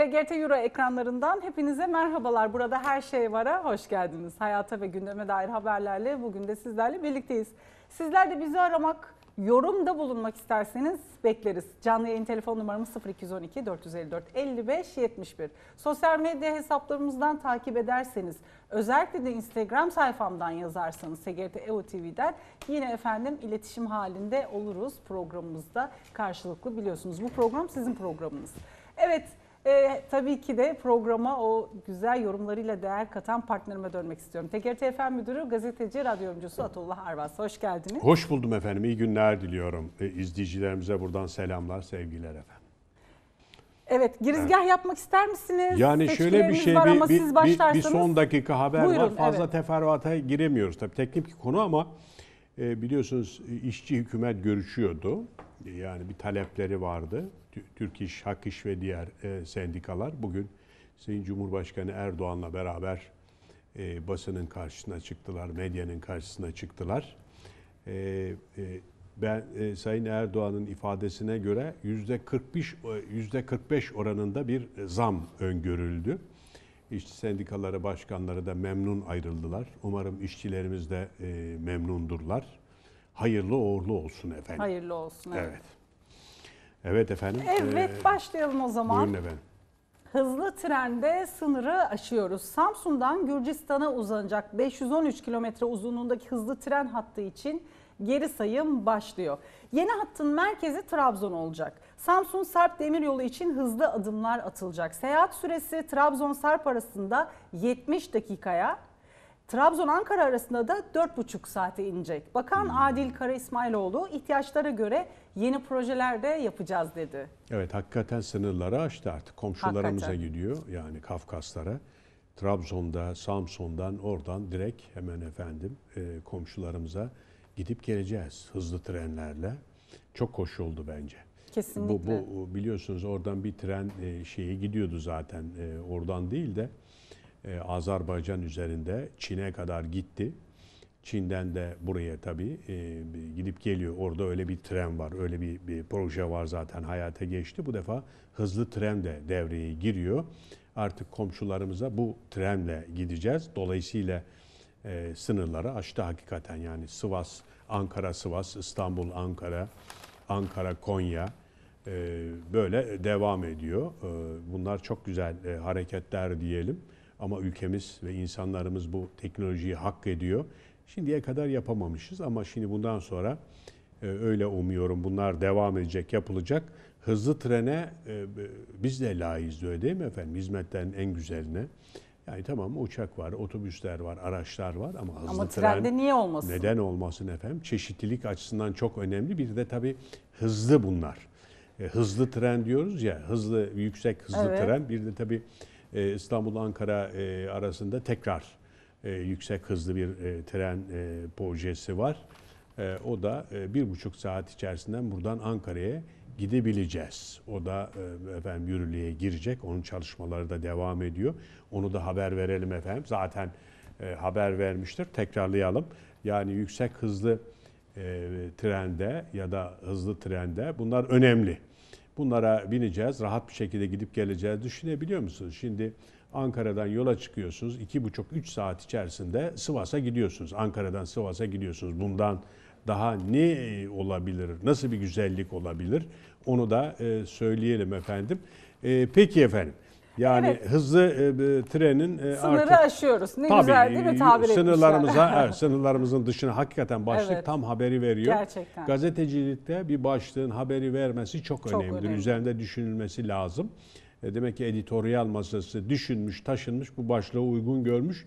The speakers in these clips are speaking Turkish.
TGRT Euro ekranlarından hepinize merhabalar. Burada her şey vara hoş geldiniz. Hayata ve gündeme dair haberlerle bugün de sizlerle birlikteyiz. Sizler de bizi aramak, yorumda bulunmak isterseniz bekleriz. Canlı yayın telefon numaramız 0212 454 55 71. Sosyal medya hesaplarımızdan takip ederseniz, özellikle de Instagram sayfamdan yazarsanız SGRT EO TV'den yine efendim iletişim halinde oluruz programımızda karşılıklı biliyorsunuz. Bu program sizin programınız. Evet e, tabii ki de programa o güzel yorumlarıyla değer katan partnerime dönmek istiyorum. TGRT FM Müdürü, gazeteci, radyomcusu Atullah Arvas. Hoş geldiniz. Hoş buldum efendim. İyi günler diliyorum. E, izleyicilerimize buradan selamlar, sevgiler efendim. Evet, girizgah evet. yapmak ister misiniz? Yani şöyle bir şey, bir, bir, başlarsanız... bir son dakika haber Buyurun, var. Fazla evet. teferruata giremiyoruz. Tabii teknik bir konu ama e, biliyorsunuz e, işçi hükümet görüşüyordu. Ee, yani bir talepleri vardı. Türk İş, Hak İş ve diğer e, sendikalar bugün Sayın Cumhurbaşkanı Erdoğan'la beraber e, basının karşısına çıktılar, medyanın karşısına çıktılar. E, e, ben e, Sayın Erdoğan'ın ifadesine göre yüzde 45 e, yüzde 45 oranında bir zam öngörüldü. İşçi sendikaları başkanları da memnun ayrıldılar. Umarım işçilerimiz de e, memnundurlar hayırlı uğurlu olsun efendim. Hayırlı olsun. Evet. Evet, evet efendim. Evet ee, başlayalım o zaman. Buyurun efendim. Hızlı trende sınırı aşıyoruz. Samsun'dan Gürcistan'a uzanacak 513 kilometre uzunluğundaki hızlı tren hattı için geri sayım başlıyor. Yeni hattın merkezi Trabzon olacak. Samsun Sarp Demiryolu için hızlı adımlar atılacak. Seyahat süresi Trabzon Sarp arasında 70 dakikaya, Trabzon-Ankara arasında da 4,5 saate inecek. Bakan hmm. Adil Kara İsmailoğlu ihtiyaçlara göre yeni projeler de yapacağız dedi. Evet hakikaten sınırları aştı artık. Komşularımıza hakikaten. gidiyor yani Kafkaslara. Trabzon'da, Samsun'dan oradan direkt hemen efendim e, komşularımıza gidip geleceğiz hızlı trenlerle. Çok hoş oldu bence. Kesinlikle. Bu, bu biliyorsunuz oradan bir tren e, şeye gidiyordu zaten e, oradan değil de e, Azerbaycan üzerinde Çin'e kadar gitti. Çin'den de buraya tabii e, gidip geliyor. Orada öyle bir tren var, öyle bir, bir proje var zaten hayata geçti. Bu defa hızlı tren de devreye giriyor. Artık komşularımıza bu trenle gideceğiz. Dolayısıyla e, sınırları açtı hakikaten. Yani Sivas, Ankara, Sivas, İstanbul, Ankara, Ankara, Konya e, böyle devam ediyor. E, bunlar çok güzel e, hareketler diyelim. Ama ülkemiz ve insanlarımız bu teknolojiyi hak ediyor. Şimdiye kadar yapamamışız ama şimdi bundan sonra e, öyle umuyorum bunlar devam edecek, yapılacak. Hızlı trene e, biz de layığız öyle değil mi efendim? Hizmetlerin en güzeline. Yani tamam uçak var, otobüsler var, araçlar var ama hızlı ama tren trende niye olmasın? Neden olmasın efendim? Çeşitlilik açısından çok önemli. Bir de tabii hızlı bunlar. E, hızlı tren diyoruz ya, hızlı yüksek hızlı evet. tren. Bir de tabii e, İstanbul-Ankara e, arasında tekrar e, yüksek hızlı bir tren projesi var. o da bir buçuk saat içerisinden buradan Ankara'ya gidebileceğiz. O da efendim yürürlüğe girecek. Onun çalışmaları da devam ediyor. Onu da haber verelim efendim. Zaten haber vermiştir. Tekrarlayalım. Yani yüksek hızlı trende ya da hızlı trende bunlar önemli bunlara bineceğiz, rahat bir şekilde gidip geleceğiz düşünebiliyor musunuz? Şimdi Ankara'dan yola çıkıyorsunuz, 2,5-3 saat içerisinde Sivas'a gidiyorsunuz. Ankara'dan Sivas'a gidiyorsunuz. Bundan daha ne olabilir, nasıl bir güzellik olabilir onu da e, söyleyelim efendim. E, peki efendim. Yani evet. hızlı e, trenin e, sınırı artık, aşıyoruz. Ne tabii, güzel değil mi e, tabir sınırlarımıza, evet, sınırlarımızın dışına hakikaten başlık evet. tam haberi veriyor. Gerçekten. Gazetecilikte bir başlığın haberi vermesi çok, çok önemlidir. Önemli. Üzerinde düşünülmesi lazım. E, demek ki editoryal masası düşünmüş, taşınmış, bu başlığı uygun görmüş.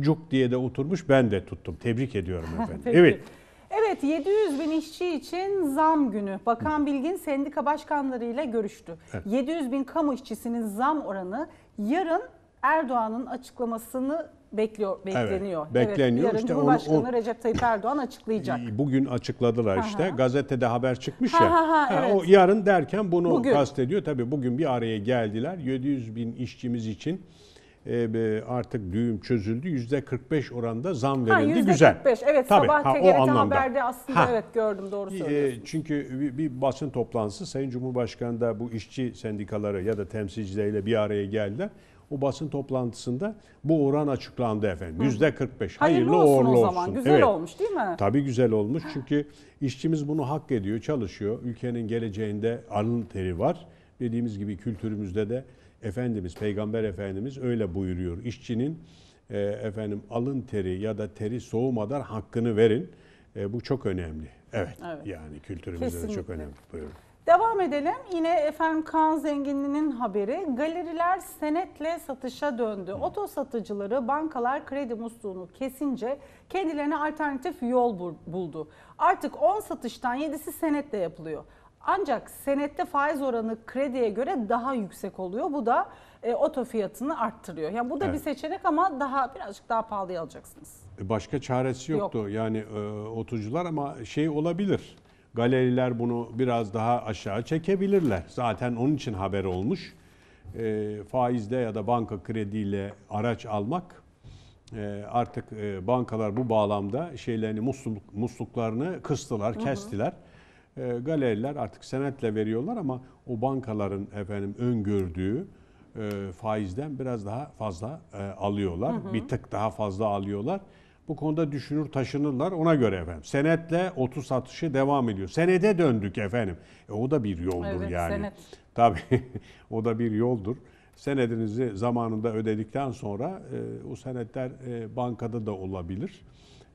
Cuk diye de oturmuş ben de tuttum. Tebrik ediyorum efendim. evet. Evet 700 bin işçi için zam günü. Bakan Bilgin sendika başkanlarıyla görüştü. Evet. 700 bin kamu işçisinin zam oranı yarın Erdoğan'ın açıklamasını bekliyor bekleniyor. Evet, bekleniyor. Evet, yarın işte Cumhurbaşkanı onu, o... Recep Tayyip Erdoğan açıklayacak. Bugün açıkladılar işte. Gazetede haber çıkmış ya. ha, evet. O yarın derken bunu bugün. kastediyor. Tabii bugün bir araya geldiler. 700 bin işçimiz için e, artık düğüm çözüldü. %45 oranda zam verildi. Ha, %45. Güzel. Evet Tabii, sabah ha, TGRT o anlamda. haberde aslında ha. evet gördüm doğru e, söylüyorsunuz. çünkü bir, bir basın toplantısı Sayın Cumhurbaşkanı da bu işçi sendikaları ya da temsilcileriyle bir araya geldi. O basın toplantısında bu oran açıklandı efendim. Yüzde 45. Hayırlı, Hayırlı olsun uğurlu o zaman. olsun. Güzel evet. olmuş değil mi? Tabii güzel olmuş. Çünkü işçimiz bunu hak ediyor, çalışıyor. Ülkenin geleceğinde alın teri var. Dediğimiz gibi kültürümüzde de Efendimiz, Peygamber Efendimiz öyle buyuruyor. İşçinin e, efendim alın teri ya da teri soğumadan hakkını verin. E, bu çok önemli. Evet, evet. yani kültürümüzde de çok önemli. Buyurun. Devam edelim. Yine efendim Kaan Zenginli'nin haberi. Galeriler senetle satışa döndü. Oto satıcıları bankalar kredi musluğunu kesince kendilerine alternatif yol buldu. Artık 10 satıştan 7'si senetle yapılıyor. Ancak senette faiz oranı krediye göre daha yüksek oluyor. Bu da e, oto fiyatını arttırıyor. Yani bu da evet. bir seçenek ama daha birazcık daha pahalı alacaksınız. E, başka çaresi yoktu Yok. yani e, otucular ama şey olabilir. Galeriler bunu biraz daha aşağı çekebilirler. Zaten onun için haber olmuş. E, faizde ya da banka krediyle araç almak e, artık e, bankalar bu bağlamda şeylerini musluk, musluklarını kıstılar, kestiler. Hı hı e, galeriler artık senetle veriyorlar ama o bankaların efendim öngördüğü e, faizden biraz daha fazla e, alıyorlar. Hı hı. Bir tık daha fazla alıyorlar. Bu konuda düşünür taşınırlar ona göre efendim. Senetle 30 satışı devam ediyor. Senede döndük efendim. E, o da bir yoldur evet, yani. Senet. Tabii o da bir yoldur. Senedinizi zamanında ödedikten sonra e, o senetler e, bankada da olabilir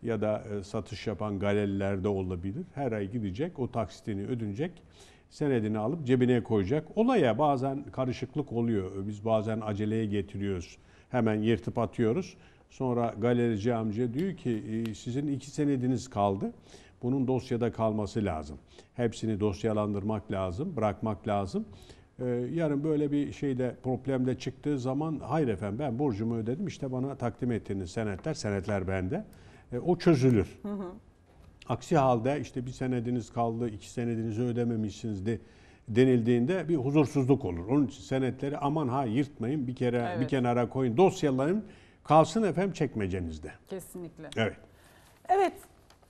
ya da e, satış yapan galerilerde olabilir. Her ay gidecek, o taksitini ödünecek, senedini alıp cebine koyacak. Olaya bazen karışıklık oluyor. Biz bazen aceleye getiriyoruz. Hemen yırtıp atıyoruz. Sonra galerici amca diyor ki e, sizin iki senediniz kaldı. Bunun dosyada kalması lazım. Hepsini dosyalandırmak lazım, bırakmak lazım. E, yarın böyle bir şeyde problemde çıktığı zaman hayır efendim ben borcumu ödedim işte bana takdim ettiğiniz senetler, senetler bende e, o çözülür. Hı hı. Aksi halde işte bir senediniz kaldı, iki senedinizi ödememişsiniz de denildiğinde bir huzursuzluk olur. Onun için senetleri aman ha yırtmayın bir kere evet. bir kenara koyun. Dosyaların kalsın efendim çekmecenizde. Kesinlikle. Evet. Evet.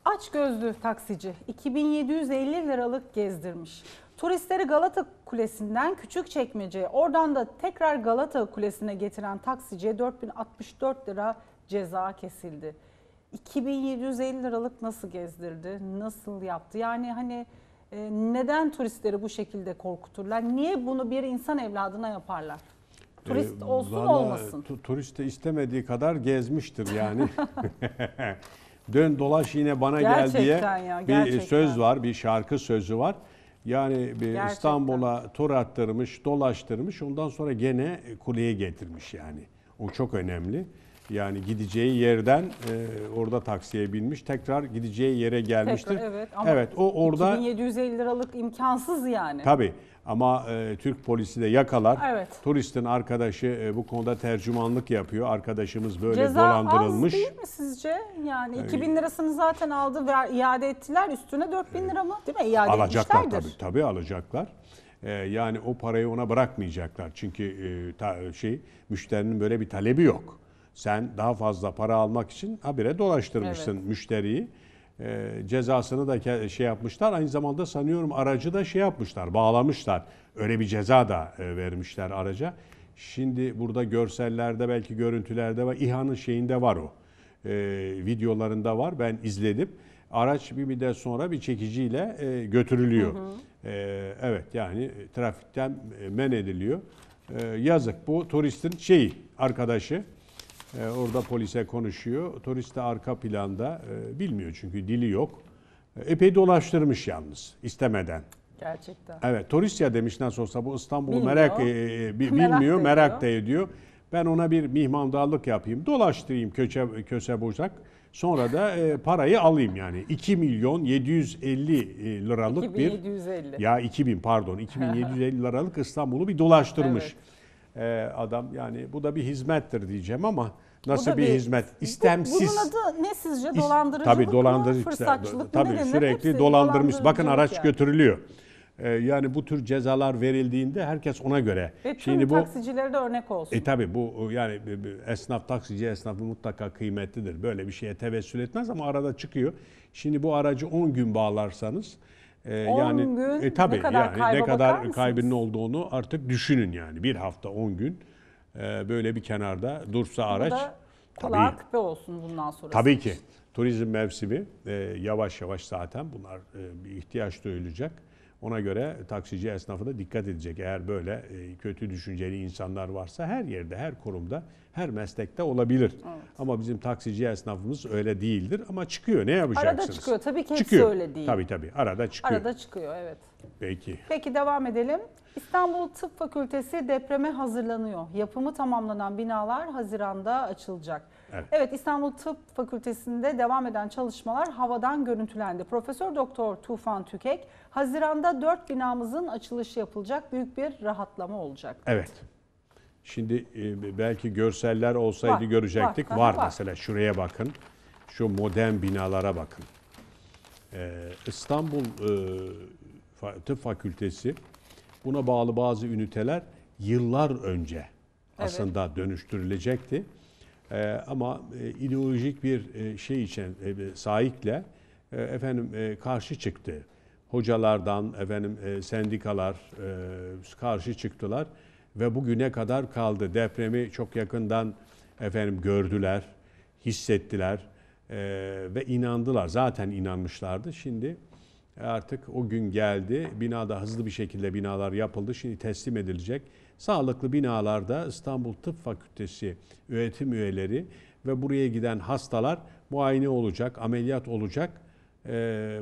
Aç gözlü taksici 2750 liralık gezdirmiş. Turistleri Galata Kulesi'nden küçük çekmeceye, oradan da tekrar Galata Kulesi'ne getiren taksiciye 4064 lira ceza kesildi. 2750 liralık nasıl gezdirdi? Nasıl yaptı? Yani hani e, neden turistleri bu şekilde korkuturlar? Niye bunu bir insan evladına yaparlar? Turist ee, olsun vallahi, olmasın. E, tu, turist de istemediği kadar gezmiştir yani. Dön dolaş yine bana gerçekten gel diye ya, bir söz var, bir şarkı sözü var. Yani bir e, İstanbul'a tur attırmış, dolaştırmış. Ondan sonra gene kuleye getirmiş yani. O çok önemli. Yani gideceği yerden e, orada taksiye binmiş tekrar gideceği yere gelmiştir. Tekrar, evet ama evet, o orada 2750 liralık imkansız yani. Tabii ama e, Türk polisi de yakalar. Evet. Turistin arkadaşı e, bu konuda tercümanlık yapıyor. Arkadaşımız böyle Ceza dolandırılmış. Ceza az değil mi sizce? Yani ee, 2000 lirasını zaten aldı ve iade ettiler. Üstüne 4000 lira mı? Değil mi? İade alacaklar etmişlerdir. tabii. Tabii alacaklar e, yani o parayı ona bırakmayacaklar. Çünkü e, ta, şey müşterinin böyle bir talebi yok. Sen daha fazla para almak için habire dolaştırmışsın evet. müşteriyi. E, cezasını da şey yapmışlar. Aynı zamanda sanıyorum aracı da şey yapmışlar, bağlamışlar. Öyle bir ceza da e, vermişler araca. Şimdi burada görsellerde belki görüntülerde var. İHA'nın şeyinde var o. E, videolarında var. Ben izledim. Araç bir müddet sonra bir çekiciyle e, götürülüyor. Hı hı. E, evet yani trafikten e, men ediliyor. E, yazık bu turistin şeyi, arkadaşı. E, orada polise konuşuyor. Turist de arka planda e, bilmiyor çünkü dili yok. E, epey dolaştırmış yalnız istemeden. Gerçekten. Evet turist ya demiş nasıl olsa bu İstanbul'u merak e, e, bi, bilmiyor, merak, merak da ediyor. Ben ona bir mihmandarlık yapayım, dolaştırayım köçe, köse boşak. Sonra da e, parayı alayım yani. 2 milyon 750 e, liralık 2750. bir... 2750. Ya 2000 pardon 2750 liralık İstanbul'u bir dolaştırmış. Evet e, adam yani bu da bir hizmettir diyeceğim ama nasıl bir, bir hizmet? istemsiz Bu, bunun adı ne sizce? Dolandırıcılık tabii, dolandırıcı, mı? Fırsatçılık mı? Tabii sürekli dolandırmış. Bakın araç yani. götürülüyor. E, yani bu tür cezalar verildiğinde herkes ona göre. Ve tüm Şimdi bu, taksicilere de örnek olsun. E tabi bu yani esnaf taksici esnafı mutlaka kıymetlidir. Böyle bir şeye tevessül etmez ama arada çıkıyor. Şimdi bu aracı 10 gün bağlarsanız ee, e, yani gün e, tabii ne kadar yani kayba ne kadar kaybının olduğunu artık düşünün yani. Bir hafta 10 gün e, böyle bir kenarda dursa araç. Da kulağa küpe olsun bundan sonra. Tabii ki. Turizm mevsimi e, yavaş yavaş zaten bunlar e, bir ihtiyaç duyulacak. Ona göre taksici esnafı da dikkat edecek. Eğer böyle e, kötü düşünceli insanlar varsa her yerde, her kurumda, her meslekte olabilir. Evet. Ama bizim taksici esnafımız öyle değildir ama çıkıyor. Ne yapacaksınız? Arada çıkıyor. Tabii ki hepsi çıkıyor. öyle değil. Tabii tabii. Arada çıkıyor. Arada çıkıyor evet. Peki. Peki devam edelim. İstanbul Tıp Fakültesi depreme hazırlanıyor. Yapımı tamamlanan binalar Haziran'da açılacak. Evet. evet İstanbul Tıp Fakültesi'nde devam eden çalışmalar havadan görüntülendi. Profesör Doktor Tufan Tükek, Haziran'da 4 binamızın açılışı yapılacak büyük bir rahatlama olacak. Evet. Şimdi e, belki görseller olsaydı var, görecektik. Var, var, mesela şuraya bakın. Şu modern binalara bakın. Ee, İstanbul e, Tıp Fakültesi buna bağlı bazı üniteler yıllar önce evet. aslında dönüştürülecekti. E, ama e, ideolojik bir e, şey için e, sahikle e, efendim e, karşı çıktı. Hocalardan efendim e, sendikalar e, karşı çıktılar ve bugüne kadar kaldı. Depremi çok yakından efendim gördüler, hissettiler e, ve inandılar. Zaten inanmışlardı. Şimdi artık o gün geldi. Binada hızlı bir şekilde binalar yapıldı. Şimdi teslim edilecek. Sağlıklı binalarda İstanbul Tıp Fakültesi öğretim üyeleri ve buraya giden hastalar muayene olacak, ameliyat olacak, e,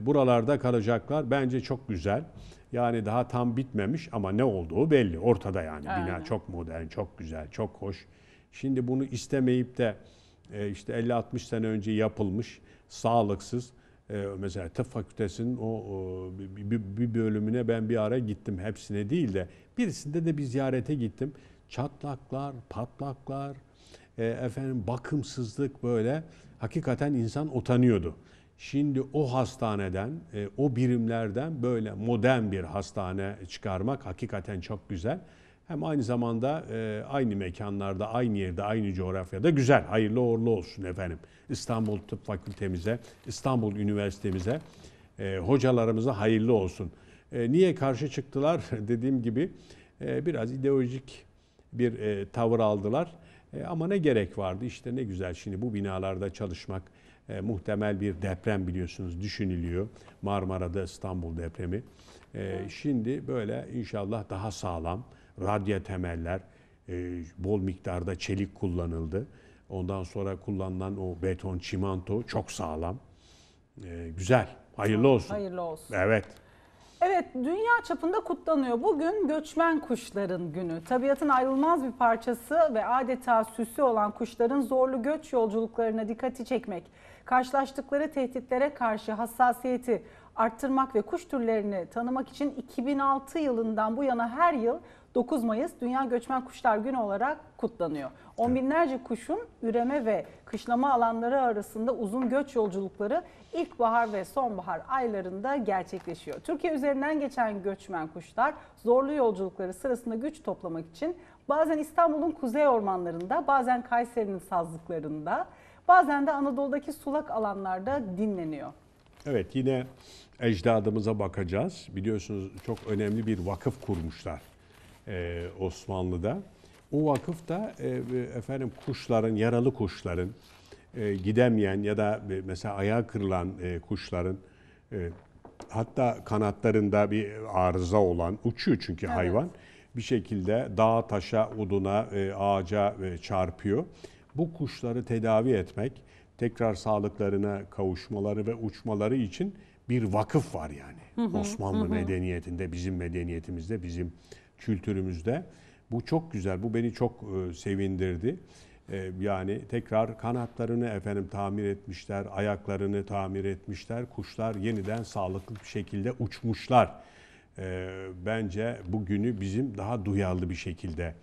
buralarda kalacaklar. Bence çok güzel. Yani daha tam bitmemiş ama ne olduğu belli. Ortada yani Aynen. bina çok modern, çok güzel, çok hoş. Şimdi bunu istemeyip de e, işte 50-60 sene önce yapılmış, sağlıksız, ee, mesela tıp fakültesinin o, bir, bölümüne ben bir ara gittim. Hepsine değil de birisinde de bir ziyarete gittim. Çatlaklar, patlaklar, e, efendim bakımsızlık böyle hakikaten insan utanıyordu. Şimdi o hastaneden, e, o birimlerden böyle modern bir hastane çıkarmak hakikaten çok güzel hem aynı zamanda e, aynı mekanlarda, aynı yerde, aynı coğrafyada güzel, hayırlı uğurlu olsun efendim. İstanbul Tıp Fakültemize, İstanbul Üniversitemize, e, hocalarımıza hayırlı olsun. E, niye karşı çıktılar? Dediğim gibi e, biraz ideolojik bir e, tavır aldılar. E, ama ne gerek vardı? İşte ne güzel şimdi bu binalarda çalışmak. E, muhtemel bir deprem biliyorsunuz düşünülüyor. Marmara'da İstanbul depremi. E, şimdi böyle inşallah daha sağlam, radya temeller, e, bol miktarda çelik kullanıldı. Ondan sonra kullanılan o beton, çimento çok sağlam. E, güzel, hayırlı olsun. Hayırlı olsun. Evet. Evet, dünya çapında kutlanıyor. Bugün göçmen kuşların günü. Tabiatın ayrılmaz bir parçası ve adeta süsü olan kuşların zorlu göç yolculuklarına dikkati çekmek, karşılaştıkları tehditlere karşı hassasiyeti arttırmak ve kuş türlerini tanımak için 2006 yılından bu yana her yıl 9 Mayıs Dünya Göçmen Kuşlar Günü olarak kutlanıyor. On binlerce kuşun üreme ve kışlama alanları arasında uzun göç yolculukları ilkbahar ve sonbahar aylarında gerçekleşiyor. Türkiye üzerinden geçen göçmen kuşlar zorlu yolculukları sırasında güç toplamak için bazen İstanbul'un kuzey ormanlarında, bazen Kayseri'nin sazlıklarında, bazen de Anadolu'daki sulak alanlarda dinleniyor. Evet yine ecdadımıza bakacağız. Biliyorsunuz çok önemli bir vakıf kurmuşlar e, Osmanlı'da. O vakıf da e, efendim kuşların, yaralı kuşların, e, gidemeyen ya da mesela ayağı kırılan kuşların hatta kanatlarında bir arıza olan, uçuyor çünkü evet. hayvan bir şekilde dağa, taşa, oduna, e, ağaca çarpıyor. Bu kuşları tedavi etmek, tekrar sağlıklarına kavuşmaları ve uçmaları için bir vakıf var yani. Hı hı, Osmanlı hı. medeniyetinde, bizim medeniyetimizde, bizim kültürümüzde. Bu çok güzel. Bu beni çok e, sevindirdi. E, yani tekrar kanatlarını efendim tamir etmişler, ayaklarını tamir etmişler. Kuşlar yeniden sağlıklı bir şekilde uçmuşlar. E, bence bugünü bizim daha duyarlı bir şekilde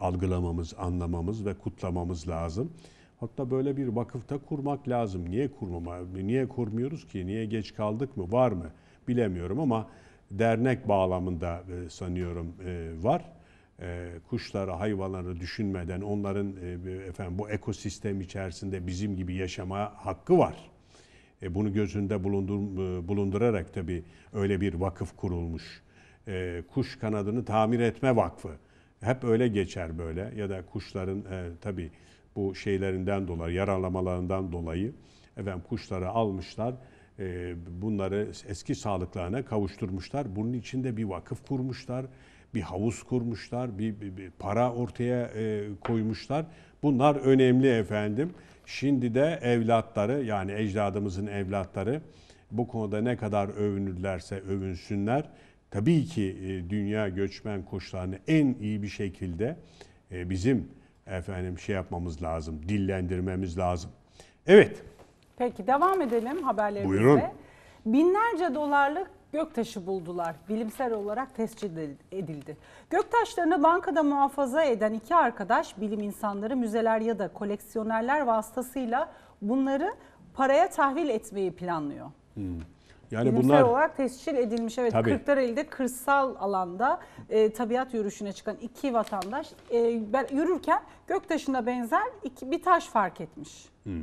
algılamamız, anlamamız ve kutlamamız lazım. Hatta böyle bir vakıfta kurmak lazım. Niye kurmama? Niye kurmuyoruz ki? Niye geç kaldık mı? Var mı? Bilemiyorum ama dernek bağlamında e, sanıyorum e, var. E, kuşları, hayvanları düşünmeden onların e, efendim bu ekosistem içerisinde bizim gibi yaşama hakkı var. bunu gözünde bulundur, bulundurarak tabii öyle bir vakıf kurulmuş. kuş kanadını tamir etme vakfı. Hep öyle geçer böyle ya da kuşların e, tabii bu şeylerinden dolayı, yaralamalarından dolayı efendim kuşları almışlar ee, bunları eski sağlıklarına kavuşturmuşlar. Bunun için de bir vakıf kurmuşlar, bir havuz kurmuşlar, bir, bir, bir para ortaya e, koymuşlar. Bunlar önemli efendim. Şimdi de evlatları yani ecdadımızın evlatları bu konuda ne kadar övünürlerse övünsünler. Tabii ki e, dünya göçmen koşullarını en iyi bir şekilde e, bizim efendim şey yapmamız lazım, dillendirmemiz lazım. Evet. Peki devam edelim haberlerimize. Buyurun. Binlerce dolarlık göktaşı buldular. Bilimsel olarak tescil edildi. Göktaşlarını bankada muhafaza eden iki arkadaş bilim insanları müzeler ya da koleksiyonerler vasıtasıyla bunları paraya tahvil etmeyi planlıyor. Hmm. Yani Bilimsel bunlar olarak tescil edilmiş. Evet tabii. Kırklareli'de kırsal alanda e, tabiat yürüyüşüne çıkan iki vatandaş e, yürürken göktaşına benzer iki, bir taş fark etmiş. Hmm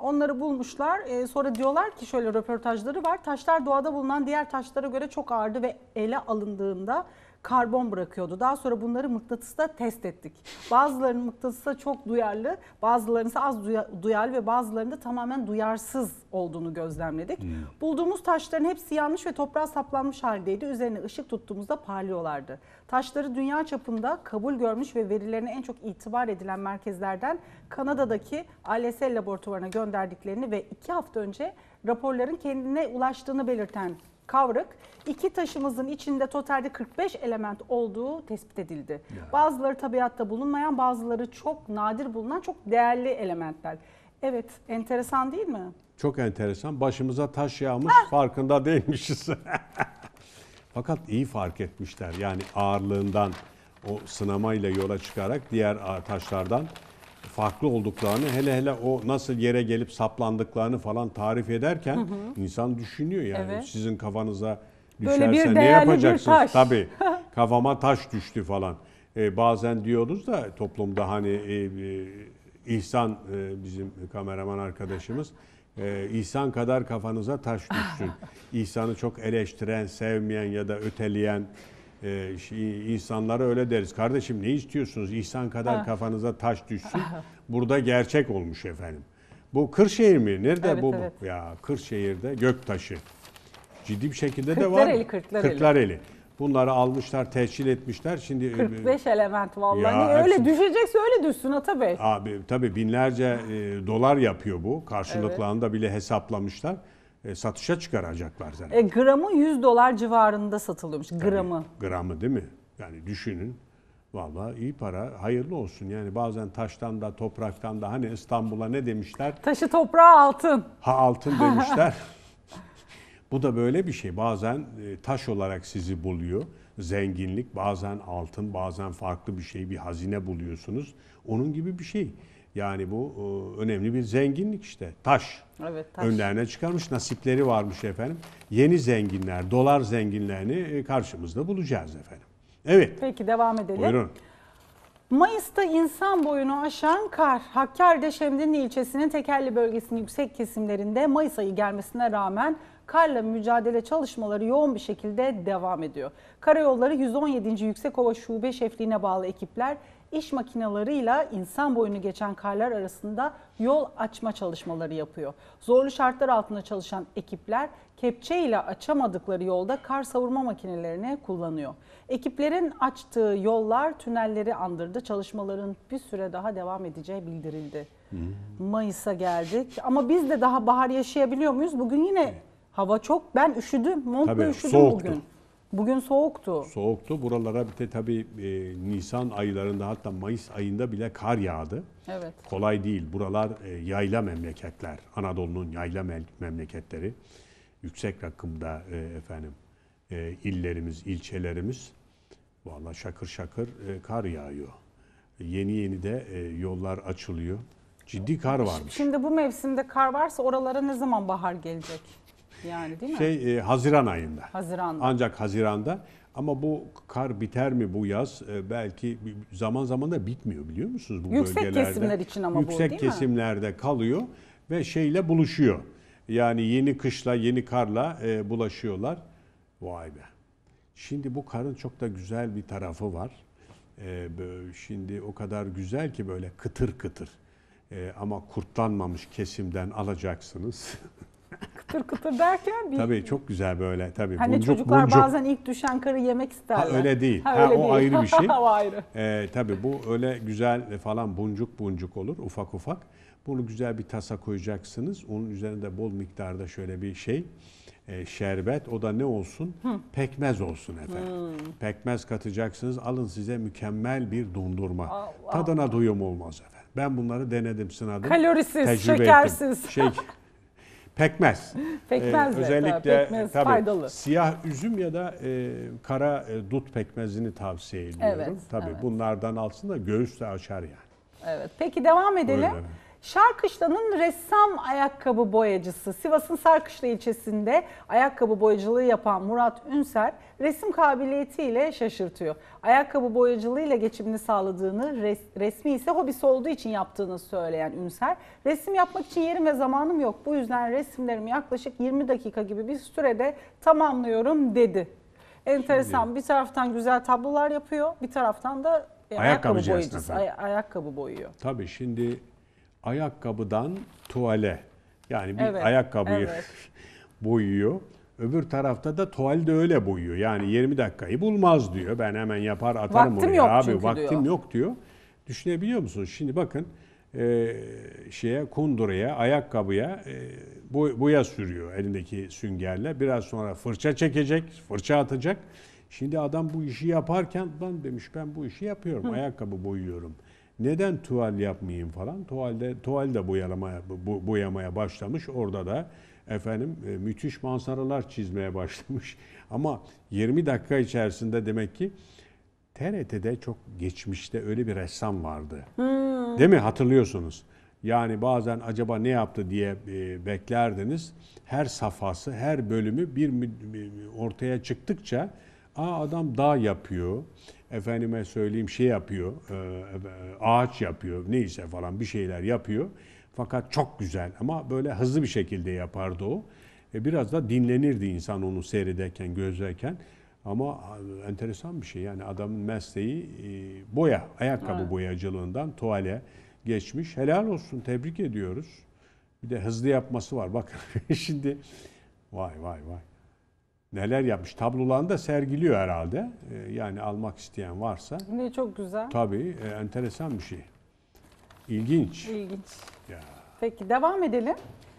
onları bulmuşlar. E, sonra diyorlar ki şöyle röportajları var. Taşlar doğada bulunan diğer taşlara göre çok ağırdı ve ele alındığında karbon bırakıyordu. Daha sonra bunları mıknatısta test ettik. Bazılarının mıknatısa çok duyarlı, bazılarının ise az duyarlı ve bazılarında tamamen duyarsız olduğunu gözlemledik. Hmm. Bulduğumuz taşların hepsi yanlış ve toprağa saplanmış haldeydi. Üzerine ışık tuttuğumuzda parlıyorlardı. Taşları dünya çapında kabul görmüş ve verilerine en çok itibar edilen merkezlerden Kanada'daki ALS laboratuvarına gönderdiklerini ve iki hafta önce raporların kendine ulaştığını belirten kavrık iki taşımızın içinde totalde 45 element olduğu tespit edildi. Ya. Bazıları tabiatta bulunmayan, bazıları çok nadir bulunan çok değerli elementler. Evet, enteresan değil mi? Çok enteresan. Başımıza taş yağmış, ah! farkında değilmişiz. Fakat iyi fark etmişler. Yani ağırlığından o sınamayla yola çıkarak diğer taşlardan farklı olduklarını hele hele o nasıl yere gelip saplandıklarını falan tarif ederken hı hı. insan düşünüyor yani evet. sizin kafanıza düşerse Böyle bir ne yapacaksınız? Bir taş. Tabii kafama taş düştü falan. Ee, bazen diyoruz da toplumda hani e, e, İhsan e, bizim kameraman arkadaşımız e, İhsan kadar kafanıza taş düşsün. İhsan'ı çok eleştiren, sevmeyen ya da öteleyen e, insanlara öyle deriz. Kardeşim ne istiyorsunuz? İhsan kadar ha. kafanıza taş düşsün. Burada gerçek olmuş efendim. Bu Kırşehir mi? Nerede evet, bu? Evet. Ya Kırşehir'de Göktaşı. Ciddi bir şekilde de var. Kırklareli, Kırklareli. Kırklareli. Bunları almışlar, tescil etmişler. Şimdi 45 e, element vallahi. Ya, öyle hepsi, düşecekse öyle düşsün Atabey. Abi tabii binlerce e, dolar yapıyor bu. Karşılıklarında evet. bile hesaplamışlar e, satışa çıkaracaklar zaten. E, gramı 100 dolar civarında satılıyormuş. Gramı. Yani, gramı değil mi? Yani düşünün. Valla iyi para. Hayırlı olsun. Yani bazen taştan da topraktan da hani İstanbul'a ne demişler? Taşı toprağı altın. Ha altın demişler. Bu da böyle bir şey. Bazen e, taş olarak sizi buluyor. Zenginlik bazen altın, bazen farklı bir şey, bir hazine buluyorsunuz. Onun gibi bir şey. Yani bu e, önemli bir zenginlik işte. Taş. Evet, taş. Önlerine çıkarmış nasipleri varmış efendim. Yeni zenginler, dolar zenginlerini e, karşımızda bulacağız efendim. Evet. Peki devam edelim. Buyurun. Mayıs'ta insan boyunu aşan kar, Hakkari'de Şemdinli ilçesinin tekerli bölgesinin yüksek kesimlerinde Mayıs ayı gelmesine rağmen karla mücadele çalışmaları yoğun bir şekilde devam ediyor. Karayolları 117. Yüksekova Şube Şefliğine bağlı ekipler iş makinalarıyla insan boyunu geçen karlar arasında yol açma çalışmaları yapıyor. Zorlu şartlar altında çalışan ekipler kepçe ile açamadıkları yolda kar savurma makinelerini kullanıyor. Ekiplerin açtığı yollar tünelleri andırdı. Çalışmaların bir süre daha devam edeceği bildirildi. Hmm. Mayıs'a geldik ama biz de daha bahar yaşayabiliyor muyuz? Bugün yine hava çok ben üşüdüm. Montla Tabii, üşüdüm soğuktu. bugün. Bugün soğuktu. Soğuktu. Buralara bir de tabii e, Nisan aylarında hatta Mayıs ayında bile kar yağdı. Evet. Kolay değil. Buralar e, yayla memleketler. Anadolu'nun yayla memleketleri. Yüksek rakımda e, efendim e, illerimiz, ilçelerimiz valla şakır şakır e, kar yağıyor. Yeni yeni de e, yollar açılıyor. Ciddi kar varmış. Şimdi bu mevsimde kar varsa oralara ne zaman bahar gelecek? Yani değil mi? Şey e, Haziran ayında. Haziran. Ancak Haziran'da. Ama bu kar biter mi bu yaz? E, belki zaman zaman da bitmiyor biliyor musunuz bu yüksek bölgelerde? Yüksek kesimler için ama yüksek bu değil mi? Yüksek kesimlerde kalıyor ve şeyle buluşuyor. Yani yeni kışla yeni karla e, bulaşıyorlar. Vay be. Şimdi bu karın çok da güzel bir tarafı var. E, şimdi o kadar güzel ki böyle kıtır kıtır. E, ama kurtlanmamış kesimden alacaksınız. kıtır kıtır derken bir... Tabii çok güzel böyle tabii. Hani boncuk, çocuklar boncuk. bazen ilk düşen karı yemek isterler. Ha, öyle değil. Ha, ha, o değil. ayrı bir şey. o ayrı. Ee, tabii bu öyle güzel falan buncuk buncuk olur ufak ufak. Bunu güzel bir tasa koyacaksınız. Onun üzerine de bol miktarda şöyle bir şey e, şerbet o da ne olsun? Hı. Pekmez olsun efendim. Hı. Hmm. Pekmez katacaksınız. Alın size mükemmel bir dondurma. Allah. Tadına duyum olmaz efendim. Ben bunları denedim, sınadım. Kalorisiz, şekersiz. Ettim. Şey, pekmez. pekmez ee, özellikle pekmez tabii, faydalı. Siyah üzüm ya da e, kara e, dut pekmezini tavsiye ediyorum. Evet, tabii evet. bunlardan alsın da göğüs de açar yani. Evet. Peki devam edelim. Buyurun. Şarkışla'nın ressam ayakkabı boyacısı, Sivas'ın Sarkışla ilçesinde ayakkabı boyacılığı yapan Murat Ünser, resim kabiliyetiyle şaşırtıyor. Ayakkabı boyacılığıyla geçimini sağladığını, res, resmi ise hobisi olduğu için yaptığını söyleyen Ünser, resim yapmak için yerim ve zamanım yok. Bu yüzden resimlerimi yaklaşık 20 dakika gibi bir sürede tamamlıyorum dedi. Enteresan Şimdi... bir taraftan güzel tablolar yapıyor, bir taraftan da e, ayakkabı, ayakkabı boyacısı, ay ayakkabı boyuyor. Tabii şimdi ayakkabıdan tuvale. Yani bir evet, ayakkabıyı evet. boyuyor. Öbür tarafta da tuval öyle boyuyor. Yani 20 dakikayı bulmaz diyor. Ben hemen yapar atarım vaktim oraya yok abi vaktim diyor. yok diyor. Düşünebiliyor musunuz? Şimdi bakın e, şeye kunduraya, ayakkabıya e, boy, boya sürüyor elindeki süngerle. Biraz sonra fırça çekecek, fırça atacak. Şimdi adam bu işi yaparken ben demiş ben bu işi yapıyorum. Hı. Ayakkabı boyuyorum neden tuval yapmayayım falan? Tuvalde tuval de boyamaya bu, boyamaya başlamış. Orada da efendim e, müthiş manzaralar çizmeye başlamış. Ama 20 dakika içerisinde demek ki TRT'de çok geçmişte öyle bir ressam vardı. Hmm. Değil mi? Hatırlıyorsunuz. Yani bazen acaba ne yaptı diye e, beklerdiniz. Her safhası, her bölümü bir ortaya çıktıkça Aa adam dağ yapıyor efendime söyleyeyim şey yapıyor, e, e, ağaç yapıyor neyse falan bir şeyler yapıyor. Fakat çok güzel ama böyle hızlı bir şekilde yapardı o. E, biraz da dinlenirdi insan onu seyrederken, gözlerken. Ama enteresan bir şey yani adamın mesleği boya, ayakkabı evet. boyacılığından tuvale geçmiş. Helal olsun, tebrik ediyoruz. Bir de hızlı yapması var. Bak şimdi vay vay vay neler yapmış. Tablolarında sergiliyor herhalde. E, yani almak isteyen varsa. Ne çok güzel. Tabii e, enteresan bir şey. İlginç. İlginç. Ya. Peki devam edelim.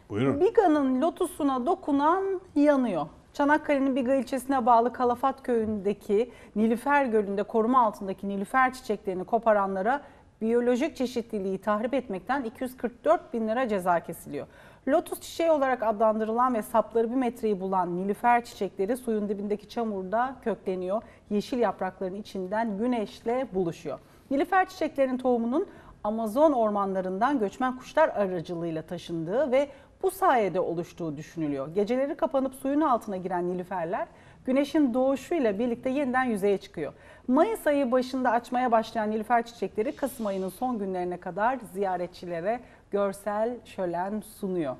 Buyurun. Biga'nın lotusuna dokunan yanıyor. Çanakkale'nin Biga ilçesine bağlı Kalafat köyündeki Nilüfer Gölü'nde koruma altındaki Nilüfer çiçeklerini koparanlara biyolojik çeşitliliği tahrip etmekten 244 bin lira ceza kesiliyor. Lotus çiçeği olarak adlandırılan ve sapları bir metreyi bulan nilüfer çiçekleri suyun dibindeki çamurda kökleniyor. Yeşil yaprakların içinden güneşle buluşuyor. Nilüfer çiçeklerinin tohumunun Amazon ormanlarından göçmen kuşlar aracılığıyla taşındığı ve bu sayede oluştuğu düşünülüyor. Geceleri kapanıp suyun altına giren nilüferler güneşin doğuşuyla birlikte yeniden yüzeye çıkıyor. Mayıs ayı başında açmaya başlayan nilüfer çiçekleri Kasım ayının son günlerine kadar ziyaretçilere görsel şölen sunuyor.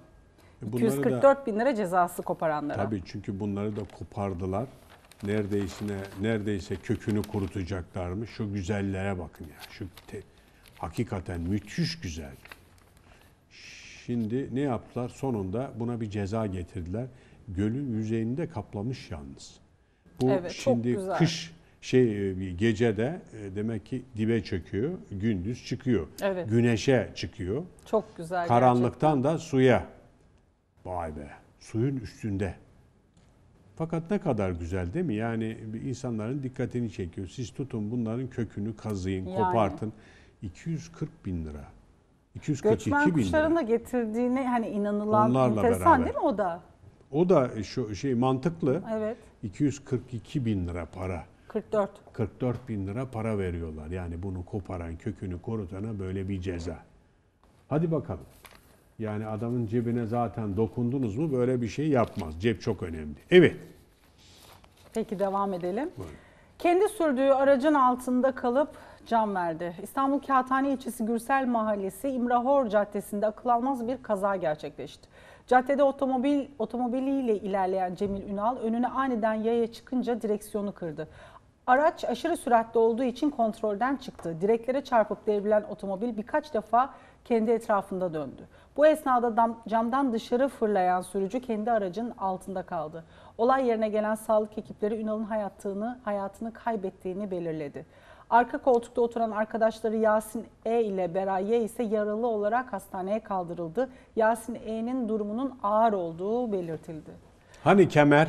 E, bunları 244 da, bin lira cezası koparanlara. Tabii çünkü bunları da kopardılar. Neredeyse neredeyse kökünü kurutacaklarmış. Şu güzellere bakın ya. Şu te, hakikaten müthiş güzel. Şimdi ne yaptılar? Sonunda buna bir ceza getirdiler. Gölün yüzeyinde kaplamış yalnız. Bu evet, şimdi kış şey e, gece de e, demek ki dibe çöküyor, gündüz çıkıyor. Evet. Güneşe çıkıyor. Çok güzel. Karanlıktan gerçekten. da suya. Vay be. Suyun üstünde. Fakat ne kadar güzel değil mi? Yani insanların dikkatini çekiyor. Siz tutun bunların kökünü kazıyın, yani. kopartın. 240 bin lira. 242 Göçmen bin kuşların da getirdiğine hani inanılan Onlarla enteresan beraber. değil mi o da? O da şu şey mantıklı. Evet. 242 bin lira para. 44. 44 bin lira para veriyorlar. Yani bunu koparan, kökünü korutana böyle bir ceza. Hadi bakalım. Yani adamın cebine zaten dokundunuz mu böyle bir şey yapmaz. Cep çok önemli. Evet. Peki devam edelim. Buyurun. Kendi sürdüğü aracın altında kalıp can verdi. İstanbul Kağıthane ilçesi Gürsel Mahallesi İmrahor Caddesi'nde akıl almaz bir kaza gerçekleşti. Caddede otomobil otomobiliyle ilerleyen Cemil Ünal önüne aniden yaya çıkınca direksiyonu kırdı. Araç aşırı süratte olduğu için kontrolden çıktı. Direklere çarpıp devrilen otomobil birkaç defa kendi etrafında döndü. Bu esnada camdan dışarı fırlayan sürücü kendi aracın altında kaldı. Olay yerine gelen sağlık ekipleri Ünal'ın hayatını, hayatını kaybettiğini belirledi. Arka koltukta oturan arkadaşları Yasin E ile Beraye ise yaralı olarak hastaneye kaldırıldı. Yasin E'nin durumunun ağır olduğu belirtildi. Hani kemer?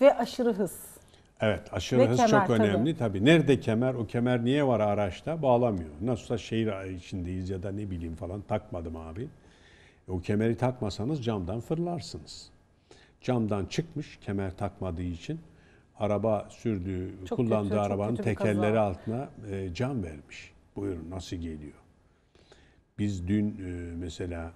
Ve aşırı hız. Evet aşırı Ve hız kemer, çok önemli tabii. tabii. Nerede kemer? O kemer niye var araçta? Bağlamıyor. Nasılsa şehir içindeyiz ya da ne bileyim falan takmadım abi. O kemeri takmasanız camdan fırlarsınız. Camdan çıkmış kemer takmadığı için araba sürdüğü, çok kullandığı kötü, arabanın tekerleri kaza. altına e, cam vermiş. Buyurun nasıl geliyor? Biz dün e, mesela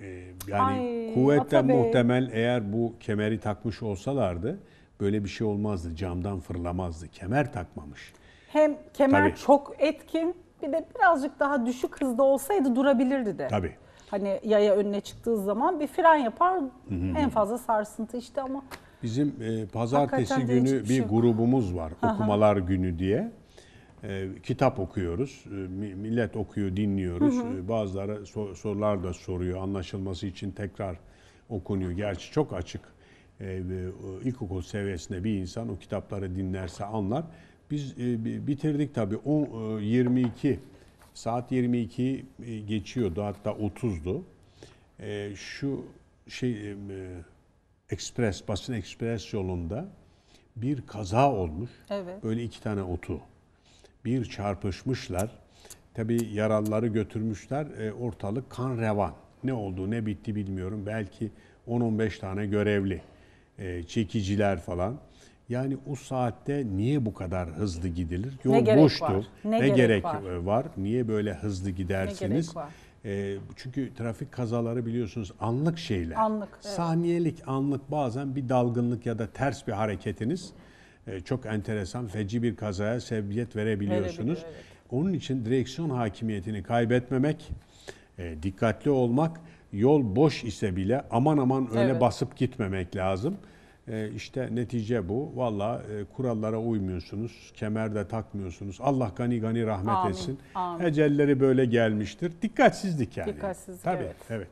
e, yani Ay, kuvvetten muhtemel eğer bu kemeri takmış olsalardı böyle bir şey olmazdı. Camdan fırlamazdı. Kemer takmamış. Hem kemer Tabii. çok etkin bir de birazcık daha düşük hızda olsaydı durabilirdi de. Tabii. Hani yaya önüne çıktığı zaman bir fren yapar Hı-hı. en fazla sarsıntı işte ama. Bizim e, pazartesi günü bir şey. grubumuz var Aha. okumalar günü diye. E, kitap okuyoruz. E, millet okuyor, dinliyoruz. Hı E, bazıları so- sorular da soruyor. Anlaşılması için tekrar okunuyor. Gerçi çok açık e, ilkokul seviyesinde bir insan o kitapları dinlerse anlar. Biz e, bitirdik tabii. O 22 e, saat 22 geçiyordu hatta 30'du. Şu şey ekspres basın ekspres yolunda bir kaza olmuş. Evet. Böyle iki tane otu. Bir çarpışmışlar. Tabii yaralıları götürmüşler. Ortalık kan revan. Ne oldu ne bitti bilmiyorum. Belki 10-15 tane görevli e, çekiciler falan. Yani o saatte niye bu kadar hızlı gidilir? Yol ne gerek boştu. Var? Ne, ne gerek, gerek var? E, var? Niye böyle hızlı gidersiniz? E, çünkü trafik kazaları biliyorsunuz anlık şeyler. Anlık. Evet. Saniyelik, anlık bazen bir dalgınlık ya da ters bir hareketiniz e, çok enteresan, feci bir kazaya sebebiyet verebiliyorsunuz. evet. Onun için direksiyon hakimiyetini kaybetmemek, e, dikkatli olmak, yol boş ise bile aman aman öne evet. basıp gitmemek lazım. E, işte netice bu. Valla e, kurallara uymuyorsunuz, kemerde takmıyorsunuz. Allah gani gani rahmet amin, etsin. Amin. Ecelleri böyle gelmiştir. Dikkatsizlik yani. Dikkatsizlik Tabii, evet. evet.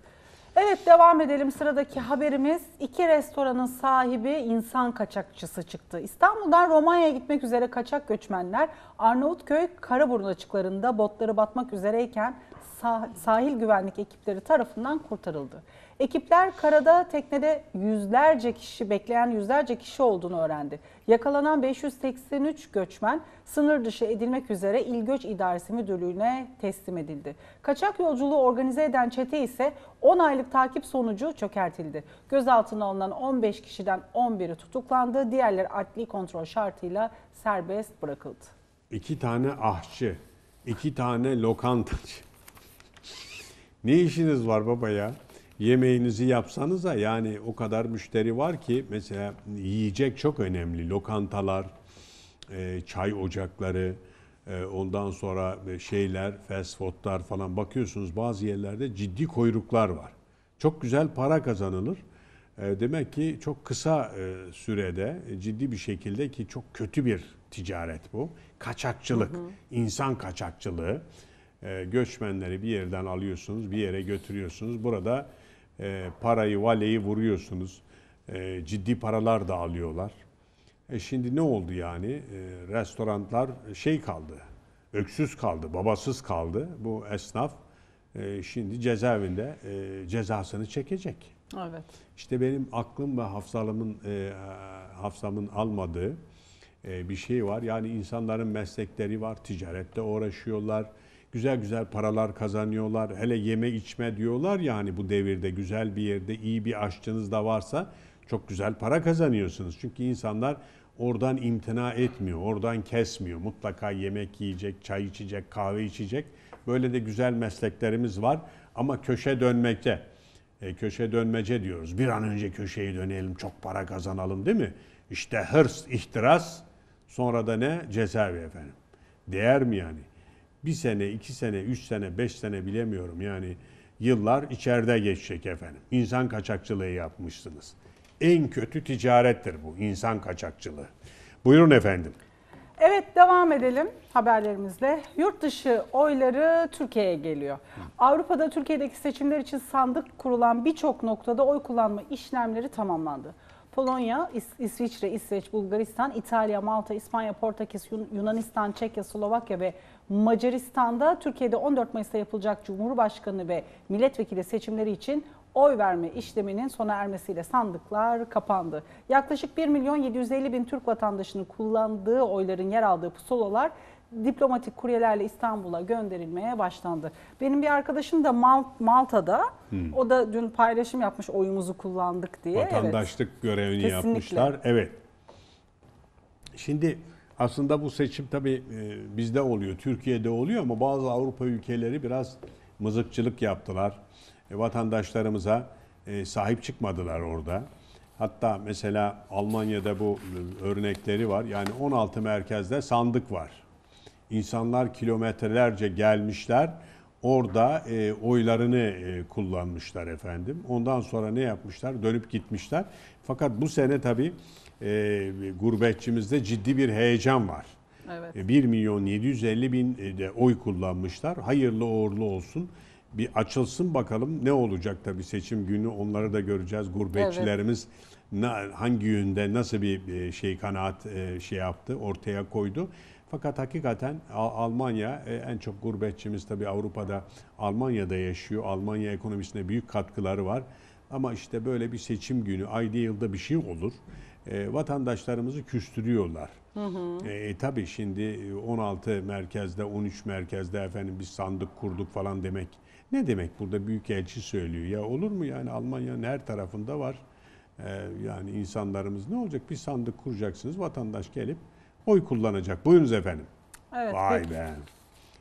Evet devam edelim sıradaki haberimiz iki restoranın sahibi insan kaçakçısı çıktı. İstanbul'dan Romanya'ya gitmek üzere kaçak göçmenler Arnavutköy Karaburun açıklarında botları batmak üzereyken sah- sahil güvenlik ekipleri tarafından kurtarıldı. Ekipler karada teknede yüzlerce kişi bekleyen yüzlerce kişi olduğunu öğrendi. Yakalanan 583 göçmen sınır dışı edilmek üzere İl Göç İdaresi Müdürlüğü'ne teslim edildi. Kaçak yolculuğu organize eden çete ise 10 aylık takip sonucu çökertildi. Gözaltına alınan 15 kişiden 11'i tutuklandı. Diğerleri adli kontrol şartıyla serbest bırakıldı. İki tane ahçı, iki tane lokantacı. Ne işiniz var baba ya? yemeğinizi yapsanız da yani o kadar müşteri var ki mesela yiyecek çok önemli. Lokantalar, e, çay ocakları, e, ondan sonra şeyler, fast foodlar falan bakıyorsunuz bazı yerlerde ciddi kuyruklar var. Çok güzel para kazanılır. E, demek ki çok kısa sürede ciddi bir şekilde ki çok kötü bir ticaret bu. Kaçakçılık, hı hı. insan kaçakçılığı. Göçmenleri bir yerden alıyorsunuz, bir yere götürüyorsunuz. Burada e, parayı, valeyi vuruyorsunuz. E, ciddi paralar da alıyorlar. E şimdi ne oldu yani? E, restoranlar şey kaldı, öksüz kaldı, babasız kaldı. Bu esnaf e, şimdi cezaevinde e, cezasını çekecek. Evet. İşte benim aklım ve hafızamın e, hafızamın almadığı e, bir şey var. Yani insanların meslekleri var, ticarette uğraşıyorlar, güzel güzel paralar kazanıyorlar. Hele yeme içme diyorlar ya hani bu devirde güzel bir yerde iyi bir aşçınız da varsa çok güzel para kazanıyorsunuz. Çünkü insanlar oradan imtina etmiyor, oradan kesmiyor. Mutlaka yemek yiyecek, çay içecek, kahve içecek. Böyle de güzel mesleklerimiz var ama köşe dönmekte. E, köşe dönmece diyoruz. Bir an önce köşeyi dönelim, çok para kazanalım değil mi? İşte hırs, ihtiras, sonra da ne? Cezaevi efendim. Değer mi yani? bir sene, iki sene, üç sene, beş sene bilemiyorum yani yıllar içeride geçecek efendim. İnsan kaçakçılığı yapmışsınız. En kötü ticarettir bu insan kaçakçılığı. Buyurun efendim. Evet devam edelim haberlerimizle. Yurt dışı oyları Türkiye'ye geliyor. Avrupa'da Türkiye'deki seçimler için sandık kurulan birçok noktada oy kullanma işlemleri tamamlandı. Polonya, İs İsviçre, İsveç, Bulgaristan, İtalya, Malta, İspanya, Portekiz, Yun Yunanistan, Çekya, Slovakya ve Macaristan'da Türkiye'de 14 Mayıs'ta yapılacak Cumhurbaşkanı ve milletvekili seçimleri için oy verme işleminin sona ermesiyle sandıklar kapandı. Yaklaşık 1 milyon 750 bin Türk vatandaşının kullandığı oyların yer aldığı pusulalar diplomatik kuryelerle İstanbul'a gönderilmeye başlandı. Benim bir arkadaşım da Mal Malta'da. Hmm. O da dün paylaşım yapmış oyumuzu kullandık diye. Vatandaşlık evet. görevini Kesinlikle. yapmışlar. Evet. Şimdi aslında bu seçim tabii e, bizde oluyor, Türkiye'de oluyor ama bazı Avrupa ülkeleri biraz mızıkçılık yaptılar. E, vatandaşlarımıza e, sahip çıkmadılar orada. Hatta mesela Almanya'da bu örnekleri var. Yani 16 merkezde sandık var. İnsanlar kilometrelerce gelmişler. Orada e, oylarını e, kullanmışlar efendim. Ondan sonra ne yapmışlar? Dönüp gitmişler. Fakat bu sene tabii e, gurbetçimizde ciddi bir heyecan var. Evet. 1 ee, milyon 750 bin e, de oy kullanmışlar. Hayırlı uğurlu olsun. Bir açılsın bakalım ne olacak tabii seçim günü onları da göreceğiz. Gurbetçilerimiz evet. hangi yönde nasıl bir e, şey kanaat e, şey yaptı ortaya koydu. Fakat hakikaten Almanya en çok gurbetçimiz tabii Avrupa'da Almanya'da yaşıyor. Almanya ekonomisine büyük katkıları var. Ama işte böyle bir seçim günü ayda yılda bir şey olur e, vatandaşlarımızı küstürüyorlar. Hı hı. E, tabii şimdi 16 e, merkezde, 13 merkezde efendim biz sandık kurduk falan demek. Ne demek burada büyük elçi söylüyor. Ya olur mu yani Almanya'nın her tarafında var. E, yani insanlarımız ne olacak? Bir sandık kuracaksınız vatandaş gelip oy kullanacak. Buyurunuz efendim. Evet, Vay peki. be.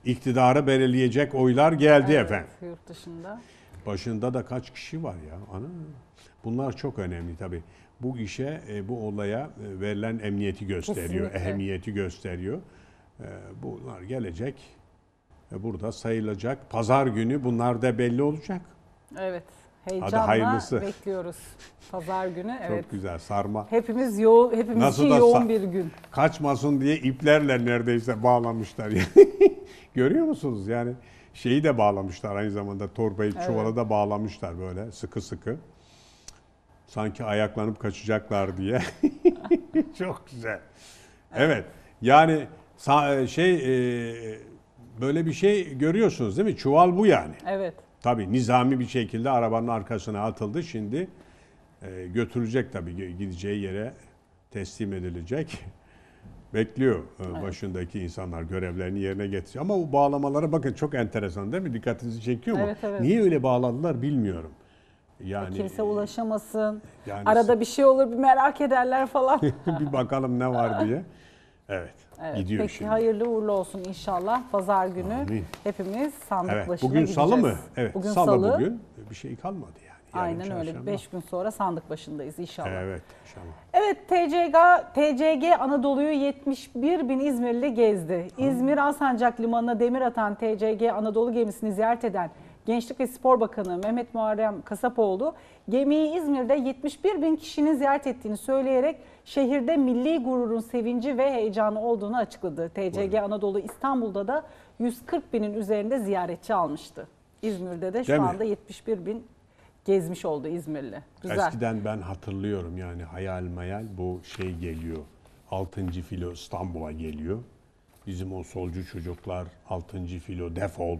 İktidarı belirleyecek oylar geldi evet, efendim. Yurt dışında. Başında da kaç kişi var ya. Ana. Bunlar çok önemli tabii bu işe, e, bu olaya e, verilen emniyeti gösteriyor, Kesinlikle. ehemmiyeti gösteriyor. E, bunlar gelecek. ve Burada sayılacak. Pazar günü bunlar da belli olacak. Evet. Heyecanla Hadi bekliyoruz. Pazar günü evet. Çok güzel sarma. Hepimiz yoğun hepimiz Nasıl için yoğun bir gün. Kaçmasın diye iplerle neredeyse bağlamışlar. Görüyor musunuz? Yani şeyi de bağlamışlar aynı zamanda torbayı evet. çuvala da bağlamışlar böyle sıkı sıkı. Sanki ayaklanıp kaçacaklar diye. Çok güzel. Evet. Yani şey e, böyle bir şey görüyorsunuz değil mi? Çuval bu yani. Evet. Tabii nizami bir şekilde arabanın arkasına atıldı. Şimdi e, götürülecek tabii gideceği yere teslim edilecek. Bekliyor e, evet. başındaki insanlar görevlerini yerine getiriyor. Ama bu bağlamalara bakın çok enteresan değil mi? Dikkatinizi çekiyor mu? Evet, evet. Niye öyle bağladılar bilmiyorum. Yani, Kimse e, ulaşamasın. Yani Arada bir şey olur bir merak ederler falan. bir bakalım ne var diye. Evet. Evet, gidiyor peki şimdi. hayırlı uğurlu olsun inşallah. Pazar günü Amin. hepimiz sandık evet, başına Bugün gideceğiz. salı mı? Evet bugün salı, salı bugün. Bir şey kalmadı yani. Yarın Aynen öyle. 5 gün sonra sandık başındayız inşallah. Evet inşallah. Evet TCG, TCG Anadolu'yu 71 bin İzmirli gezdi. İzmir Alsancak Limanı'na demir atan TCG Anadolu gemisini ziyaret eden Gençlik ve Spor Bakanı Mehmet Muharrem Kasapoğlu gemiyi İzmir'de 71 bin kişinin ziyaret ettiğini söyleyerek şehirde milli gururun sevinci ve heyecanı olduğunu açıkladı. TCG Anadolu İstanbul'da da 140 binin üzerinde ziyaretçi almıştı. İzmir'de de şu Değil anda mi? 71 bin gezmiş oldu İzmirli. Güzel. Eskiden ben hatırlıyorum yani hayal mayal bu şey geliyor. 6. filo İstanbul'a geliyor. Bizim o solcu çocuklar 6. filo defol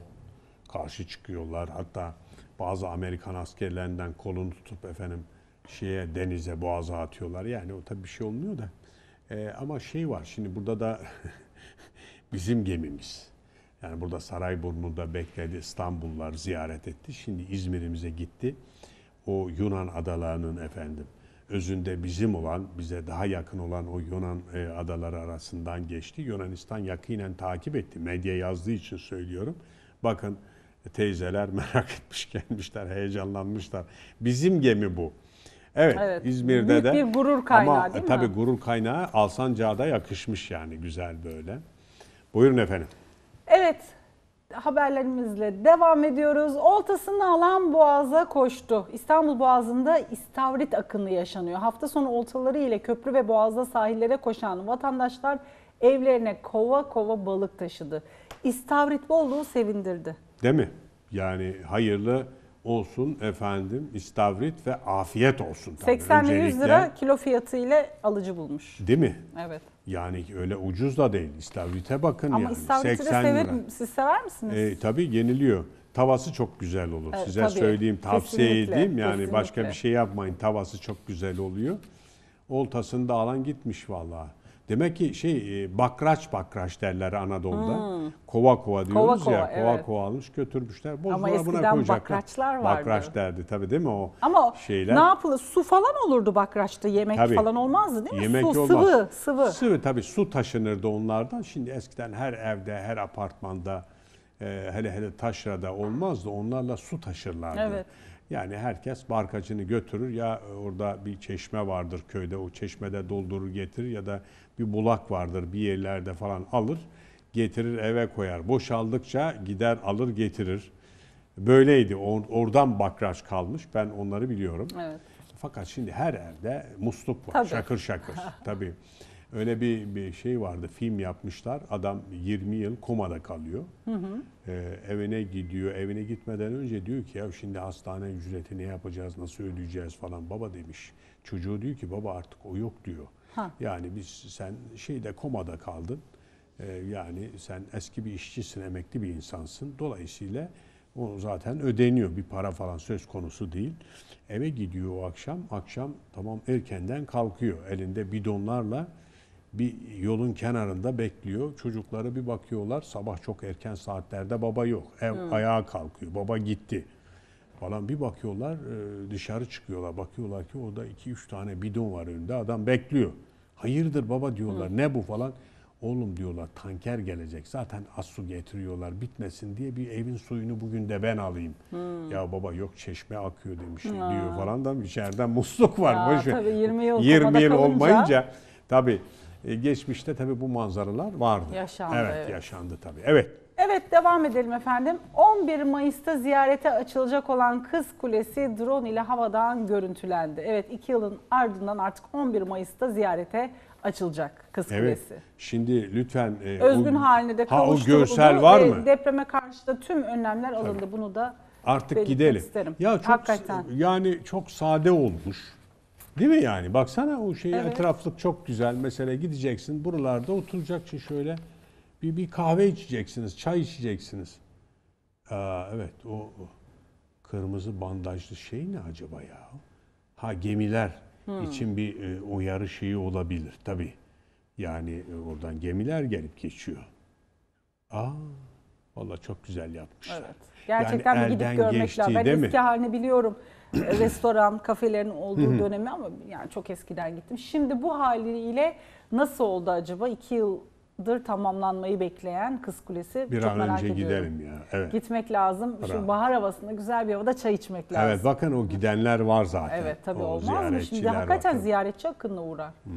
karşı çıkıyorlar. Hatta bazı Amerikan askerlerinden kolunu tutup efendim şeye denize boğaza atıyorlar. Yani o tabii bir şey olmuyor da. Ee, ama şey var şimdi burada da bizim gemimiz. Yani burada Sarayburnu'da bekledi, İstanbul'lar ziyaret etti. Şimdi İzmir'imize gitti. O Yunan adalarının efendim özünde bizim olan, bize daha yakın olan o Yunan e, adaları arasından geçti. Yunanistan yakinen takip etti. Medya yazdığı için söylüyorum. Bakın teyzeler merak etmiş gelmişler, heyecanlanmışlar. Bizim gemi bu. Evet, evet İzmir'de büyük de. bir gurur kaynağı ama, değil mi? Tabii gurur kaynağı Alsancak'a yakışmış yani güzel böyle. Buyurun efendim. Evet haberlerimizle devam ediyoruz. Oltasını alan boğaza koştu. İstanbul Boğazı'nda istavrit akını yaşanıyor. Hafta sonu oltaları ile köprü ve boğazda sahillere koşan vatandaşlar evlerine kova kova balık taşıdı. İstavrit bolluğu sevindirdi. Değil mi? Yani hayırlı olsun efendim istavrit ve afiyet olsun. Tabii. 80 100 lira kilo fiyatı ile alıcı bulmuş. Değil mi? Evet. Yani öyle ucuz da değil. İstavrite bakın Ama yani. istavriti de 80 lira. severim. Siz sever misiniz? E, tabii yeniliyor. Tavası çok güzel olur. Evet, Size tabii. söyleyeyim, tavsiye Kesinlikle, edeyim. Yani kesinlikle. başka bir şey yapmayın. Tavası çok güzel oluyor. Oltasını da alan gitmiş vallahi. Demek ki şey e, bakraç bakraç derler Anadolu'da. Hmm. Kova kova diyoruz kova, kova, ya. Kova evet. kova almış götürmüşler. Bozdular Ama eskiden bakraçlar vardı. Bakraç derdi tabii değil mi o Ama o şeyler. ne yapılır? Su falan olurdu bakraçta. Yemek tabii. falan olmazdı değil mi? Yemek su, olmaz. sıvı, sıvı. Sıvı tabii su taşınırdı onlardan. Şimdi eskiden her evde, her apartmanda e, hele hele taşrada olmazdı. Onlarla su taşırlardı. Evet. Yani herkes barkacını götürür ya orada bir çeşme vardır köyde o çeşmede doldurur getirir ya da bir bulak vardır bir yerlerde falan alır getirir eve koyar. Boşaldıkça gider alır getirir. Böyleydi. Oradan bakraç kalmış. Ben onları biliyorum. Evet. Fakat şimdi her evde musluk var. Tabii. Şakır şakır. Tabii. Öyle bir, bir şey vardı. Film yapmışlar. Adam 20 yıl komada kalıyor. Hı hı. Ee, evine gidiyor. Evine gitmeden önce diyor ki ya şimdi hastane ücreti ne yapacağız, nasıl ödeyeceğiz falan. Baba demiş. Çocuğu diyor ki baba artık o yok diyor. Ha. Yani biz sen şeyde komada kaldın. Ee, yani sen eski bir işçisin, emekli bir insansın. Dolayısıyla o zaten ödeniyor. Bir para falan söz konusu değil. Eve gidiyor o akşam. Akşam tamam erkenden kalkıyor. Elinde bidonlarla bir yolun kenarında bekliyor. Çocukları bir bakıyorlar. Sabah çok erken saatlerde baba yok. Ev hmm. ayağa kalkıyor. Baba gitti falan bir bakıyorlar e, dışarı çıkıyorlar. Bakıyorlar ki orada 2-3 tane bidon var önünde adam bekliyor. Hayırdır baba diyorlar Hı. ne bu falan. Oğlum diyorlar tanker gelecek zaten az su getiriyorlar bitmesin diye bir evin suyunu bugün de ben alayım. Hmm. Ya baba yok çeşme akıyor demiş ha. diyor falan da içeriden musluk var. Ya, Boşver. tabii 20 yıl, 20 yıl olmayınca tabii e, geçmişte tabii bu manzaralar vardı. Yaşandı. Evet, evet. yaşandı tabii. Evet. Evet devam edelim efendim. 11 Mayıs'ta ziyarete açılacak olan Kız Kulesi drone ile havadan görüntülendi. Evet 2 yılın ardından artık 11 Mayıs'ta ziyarete açılacak Kız evet. Kulesi. Şimdi lütfen e, özgün o, haline de ha, o görsel var mı? Depreme karşı da tüm önlemler alındı. Bunu da artık gidelim. Isterim. Ya çok Hakikaten. yani çok sade olmuş. Değil mi yani? Baksana o şey evet. etraflık çok güzel. Mesela gideceksin buralarda oturacaksın şöyle bir, bir kahve içeceksiniz, çay içeceksiniz. Aa, evet o, kırmızı bandajlı şey ne acaba ya? Ha gemiler hmm. için bir e, uyarı şeyi olabilir tabii. Yani e, oradan gemiler gelip geçiyor. Aa valla çok güzel yapmışlar. Evet. Gerçekten yani bir gidip görmek geçti, lazım. Ben eski mi? halini biliyorum. E, restoran, kafelerin olduğu dönemi ama yani çok eskiden gittim. Şimdi bu haliyle nasıl oldu acaba? İki yıl yıldır tamamlanmayı bekleyen Kız Kulesi. Bir Çok an merak önce ediyorum. gidelim ya. Evet. Gitmek lazım. Bravo. Şu bahar havasında güzel bir havada çay içmek lazım. Evet bakın o gidenler var zaten. Evet tabii o olmaz mı? Şimdi hakikaten bakın. ziyaretçi akınla uğrar. Hmm.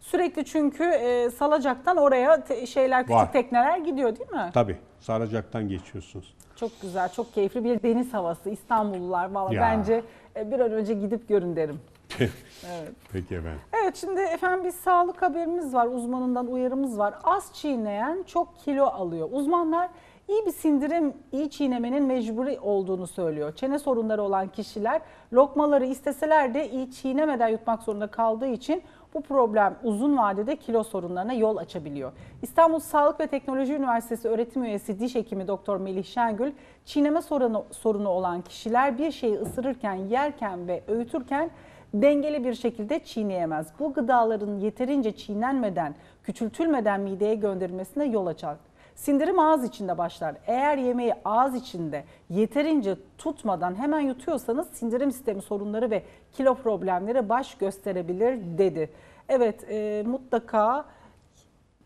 Sürekli çünkü e, Salacak'tan oraya te, şeyler küçük Var. tekneler gidiyor değil mi? Tabii. Salacak'tan geçiyorsunuz. Çok güzel, çok keyifli bir deniz havası. İstanbullular valla bence e, bir an önce gidip görün derim evet. Peki efendim. Evet şimdi efendim bir sağlık haberimiz var. Uzmanından uyarımız var. Az çiğneyen çok kilo alıyor. Uzmanlar iyi bir sindirim, iyi çiğnemenin mecburi olduğunu söylüyor. Çene sorunları olan kişiler lokmaları isteseler de iyi çiğnemeden yutmak zorunda kaldığı için bu problem uzun vadede kilo sorunlarına yol açabiliyor. İstanbul Sağlık ve Teknoloji Üniversitesi öğretim üyesi diş hekimi Doktor Melih Şengül, çiğneme sorunu, sorunu olan kişiler bir şeyi ısırırken, yerken ve öğütürken dengeli bir şekilde çiğneyemez. Bu gıdaların yeterince çiğnenmeden, küçültülmeden mideye gönderilmesine yol açar. Sindirim ağız içinde başlar. Eğer yemeği ağız içinde yeterince tutmadan hemen yutuyorsanız sindirim sistemi sorunları ve kilo problemleri baş gösterebilir dedi. Evet e, mutlaka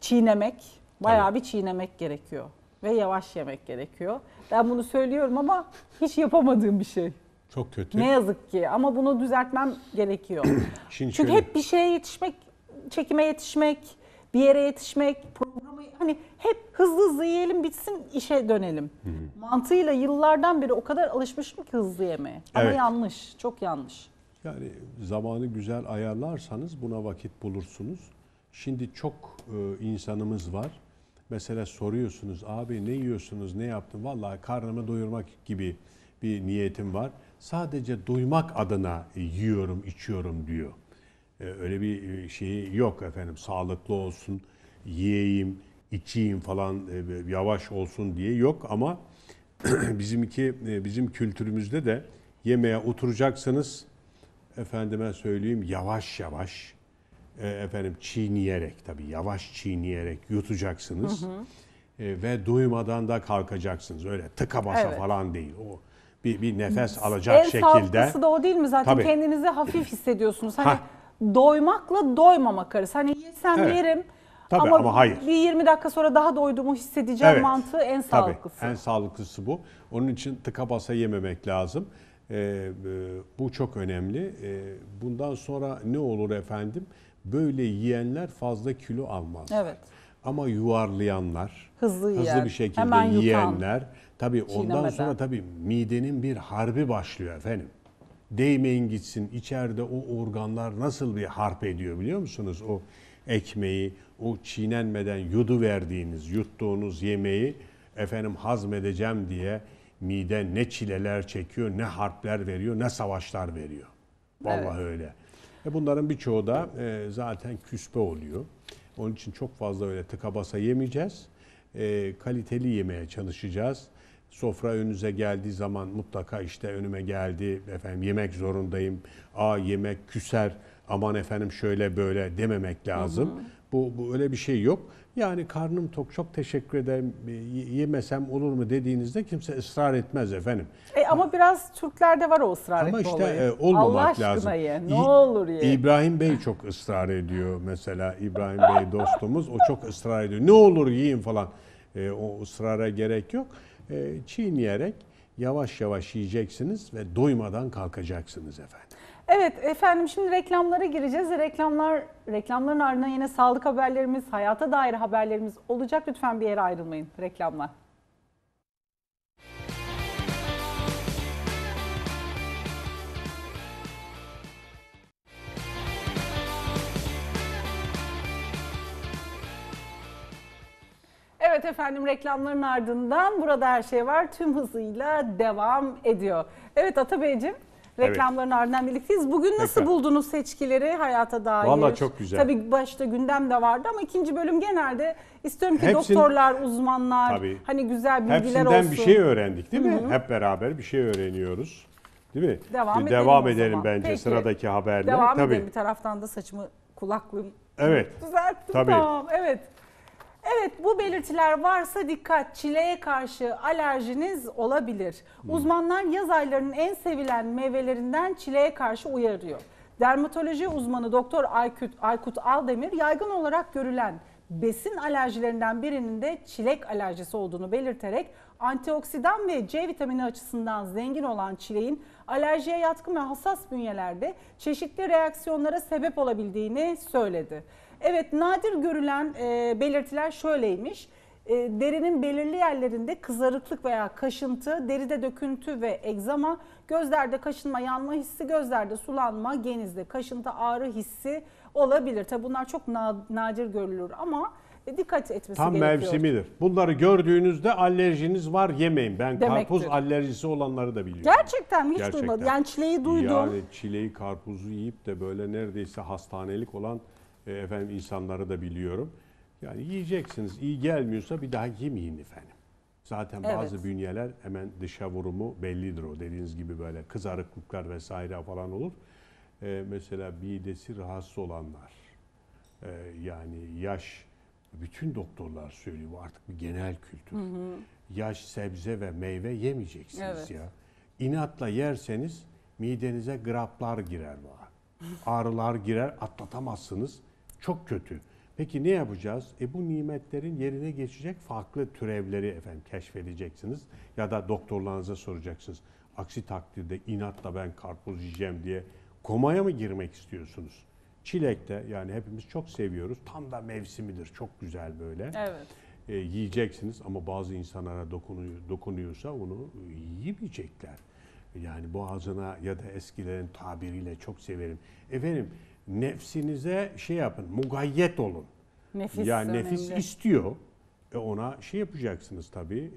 çiğnemek, bayağı evet. bir çiğnemek gerekiyor ve yavaş yemek gerekiyor. Ben bunu söylüyorum ama hiç yapamadığım bir şey. Çok kötü. Ne yazık ki ama bunu düzeltmem gerekiyor. Şimdi Çünkü şöyle. hep bir şeye yetişmek, çekime yetişmek, bir yere yetişmek, programı hani hep hızlı hızlı yiyelim bitsin işe dönelim. Hı-hı. Mantığıyla yıllardan beri o kadar alışmışım ki hızlı yemeye. Evet. Ama yanlış, çok yanlış. Yani zamanı güzel ayarlarsanız buna vakit bulursunuz. Şimdi çok e, insanımız var. Mesela soruyorsunuz abi ne yiyorsunuz, ne yaptın? Vallahi karnımı doyurmak gibi bir niyetim var sadece duymak adına e, yiyorum, içiyorum diyor. E, öyle bir e, şeyi yok efendim. Sağlıklı olsun, yiyeyim, içeyim falan yavaş olsun diye yok ama bizimki bizim kültürümüzde de yemeğe oturacaksınız efendime söyleyeyim yavaş yavaş efendim çiğneyerek tabii yavaş çiğneyerek yutacaksınız. Hı hı. ve duymadan da kalkacaksınız. Öyle tıka basa evet. falan değil. O bir, bir nefes alacak en şekilde. En sağlıklısı da o değil mi zaten? Tabii. Kendinizi hafif hissediyorsunuz. Hani ha. doymakla doymamak arası. Hani yesem evet. yerim Tabii, ama, ama hayır. bir 20 dakika sonra daha doyduğumu hissedeceğim evet. mantığı en sağlıklısı. Tabii, en sağlıklısı bu. Onun için tıka basa yememek lazım. Ee, e, bu çok önemli. Ee, bundan sonra ne olur efendim? Böyle yiyenler fazla kilo almaz. Evet. Ama yuvarlayanlar, hızlı, hızlı yer. bir şekilde Hemen yiyenler... Yutan Tabii ondan sonra tabii midenin bir harbi başlıyor efendim. Değmeyin gitsin içeride o organlar nasıl bir harp ediyor biliyor musunuz? O ekmeği, o çiğnenmeden yudu verdiğiniz, yuttuğunuz yemeği efendim hazmedeceğim diye mide ne çileler çekiyor, ne harpler veriyor, ne savaşlar veriyor. Vallahi evet. öyle. E bunların birçoğu da e, zaten küspe oluyor. Onun için çok fazla öyle tıka basa yemeyeceğiz. E, kaliteli yemeye çalışacağız sofra önünüze geldiği zaman mutlaka işte önüme geldi efendim yemek zorundayım. Aa yemek küser aman efendim şöyle böyle dememek lazım. Hı hı. Bu, bu öyle bir şey yok. Yani karnım tok çok teşekkür ederim ee, yemesem olur mu dediğinizde kimse ısrar etmez efendim. E ama biraz Türklerde var o ısrar Ama işte olayı. E, olmamak Allah lazım. Ye, ne olur ye. İbrahim Bey çok ısrar ediyor mesela İbrahim Bey dostumuz o çok ısrar ediyor. Ne olur yiyin falan. E, o ısrara gerek yok e, çiğneyerek yavaş yavaş yiyeceksiniz ve doymadan kalkacaksınız efendim. Evet efendim şimdi reklamlara gireceğiz. Reklamlar reklamların ardından yine sağlık haberlerimiz, hayata dair haberlerimiz olacak. Lütfen bir yere ayrılmayın. Reklamlar. Evet efendim reklamların ardından burada her şey var tüm hızıyla devam ediyor. Evet Atabeyciğim reklamların evet. ardından birlikteyiz. Bugün nasıl Tekrar. buldunuz seçkileri hayata dair? Valla çok güzel. Tabii başta gündem de vardı ama ikinci bölüm genelde istiyorum ki Hepsin, doktorlar, uzmanlar tabii, hani güzel bilgiler hepsinden olsun. Hepsinden bir şey öğrendik değil mi? Hı-hı. Hep beraber bir şey öğreniyoruz. Değil mi? Devam edelim, devam edelim bence Peki, sıradaki haberle. Devam tabii. edelim bir taraftan da saçımı kulaklığım Evet. Düzelttim Tabii. tamam. Evet. Evet bu belirtiler varsa dikkat çileğe karşı alerjiniz olabilir. Hmm. Uzmanlar yaz aylarının en sevilen meyvelerinden çileğe karşı uyarıyor. Dermatoloji uzmanı Doktor Aykut, Aykut Aldemir yaygın olarak görülen besin alerjilerinden birinin de çilek alerjisi olduğunu belirterek antioksidan ve C vitamini açısından zengin olan çileğin alerjiye yatkın ve hassas bünyelerde çeşitli reaksiyonlara sebep olabildiğini söyledi. Evet nadir görülen e, belirtiler şöyleymiş. E, derinin belirli yerlerinde kızarıklık veya kaşıntı, deride döküntü ve egzama, gözlerde kaşınma, yanma hissi, gözlerde sulanma, genizde kaşıntı, ağrı hissi olabilir. Tabi bunlar çok na nadir görülür ama e, dikkat etmesi gerekiyor. Tam mevsimidir. Bunları gördüğünüzde alerjiniz var yemeyin. Ben Demektir. karpuz alerjisi olanları da biliyorum. Gerçekten hiç Gerçekten. duymadım. Yani çileği duydum. Yani çileği karpuzu yiyip de böyle neredeyse hastanelik olan e, efendim insanları da biliyorum. Yani yiyeceksiniz. İyi gelmiyorsa bir daha yemeyin efendim. Zaten bazı bünyeler hemen dışa vurumu bellidir o. Dediğiniz gibi böyle kızarıklıklar vesaire falan olur. Ee, mesela midesi rahatsız olanlar, e, yani yaş, bütün doktorlar söylüyor bu artık bir genel kültür. Hı hı. Yaş, sebze ve meyve yemeyeceksiniz evet. ya. İnatla yerseniz midenize graplar girer var. Ağrılar girer, atlatamazsınız. Çok kötü. Peki ne yapacağız? E bu nimetlerin yerine geçecek farklı türevleri efendim keşfedeceksiniz ya da doktorlarınıza soracaksınız. Aksi takdirde inatla ben karpuz yiyeceğim diye komaya mı girmek istiyorsunuz? Çilekte yani hepimiz çok seviyoruz. Tam da mevsimidir. Çok güzel böyle. Evet. E, yiyeceksiniz ama bazı insanlara dokunuyor, dokunuyorsa onu yiyemeyecekler. Yani boğazına ya da eskilerin tabiriyle çok severim. Efendim nefsinize şey yapın, mugayyet olun. Nefis ya önemli. nefis istiyor. E ona şey yapacaksınız tabii.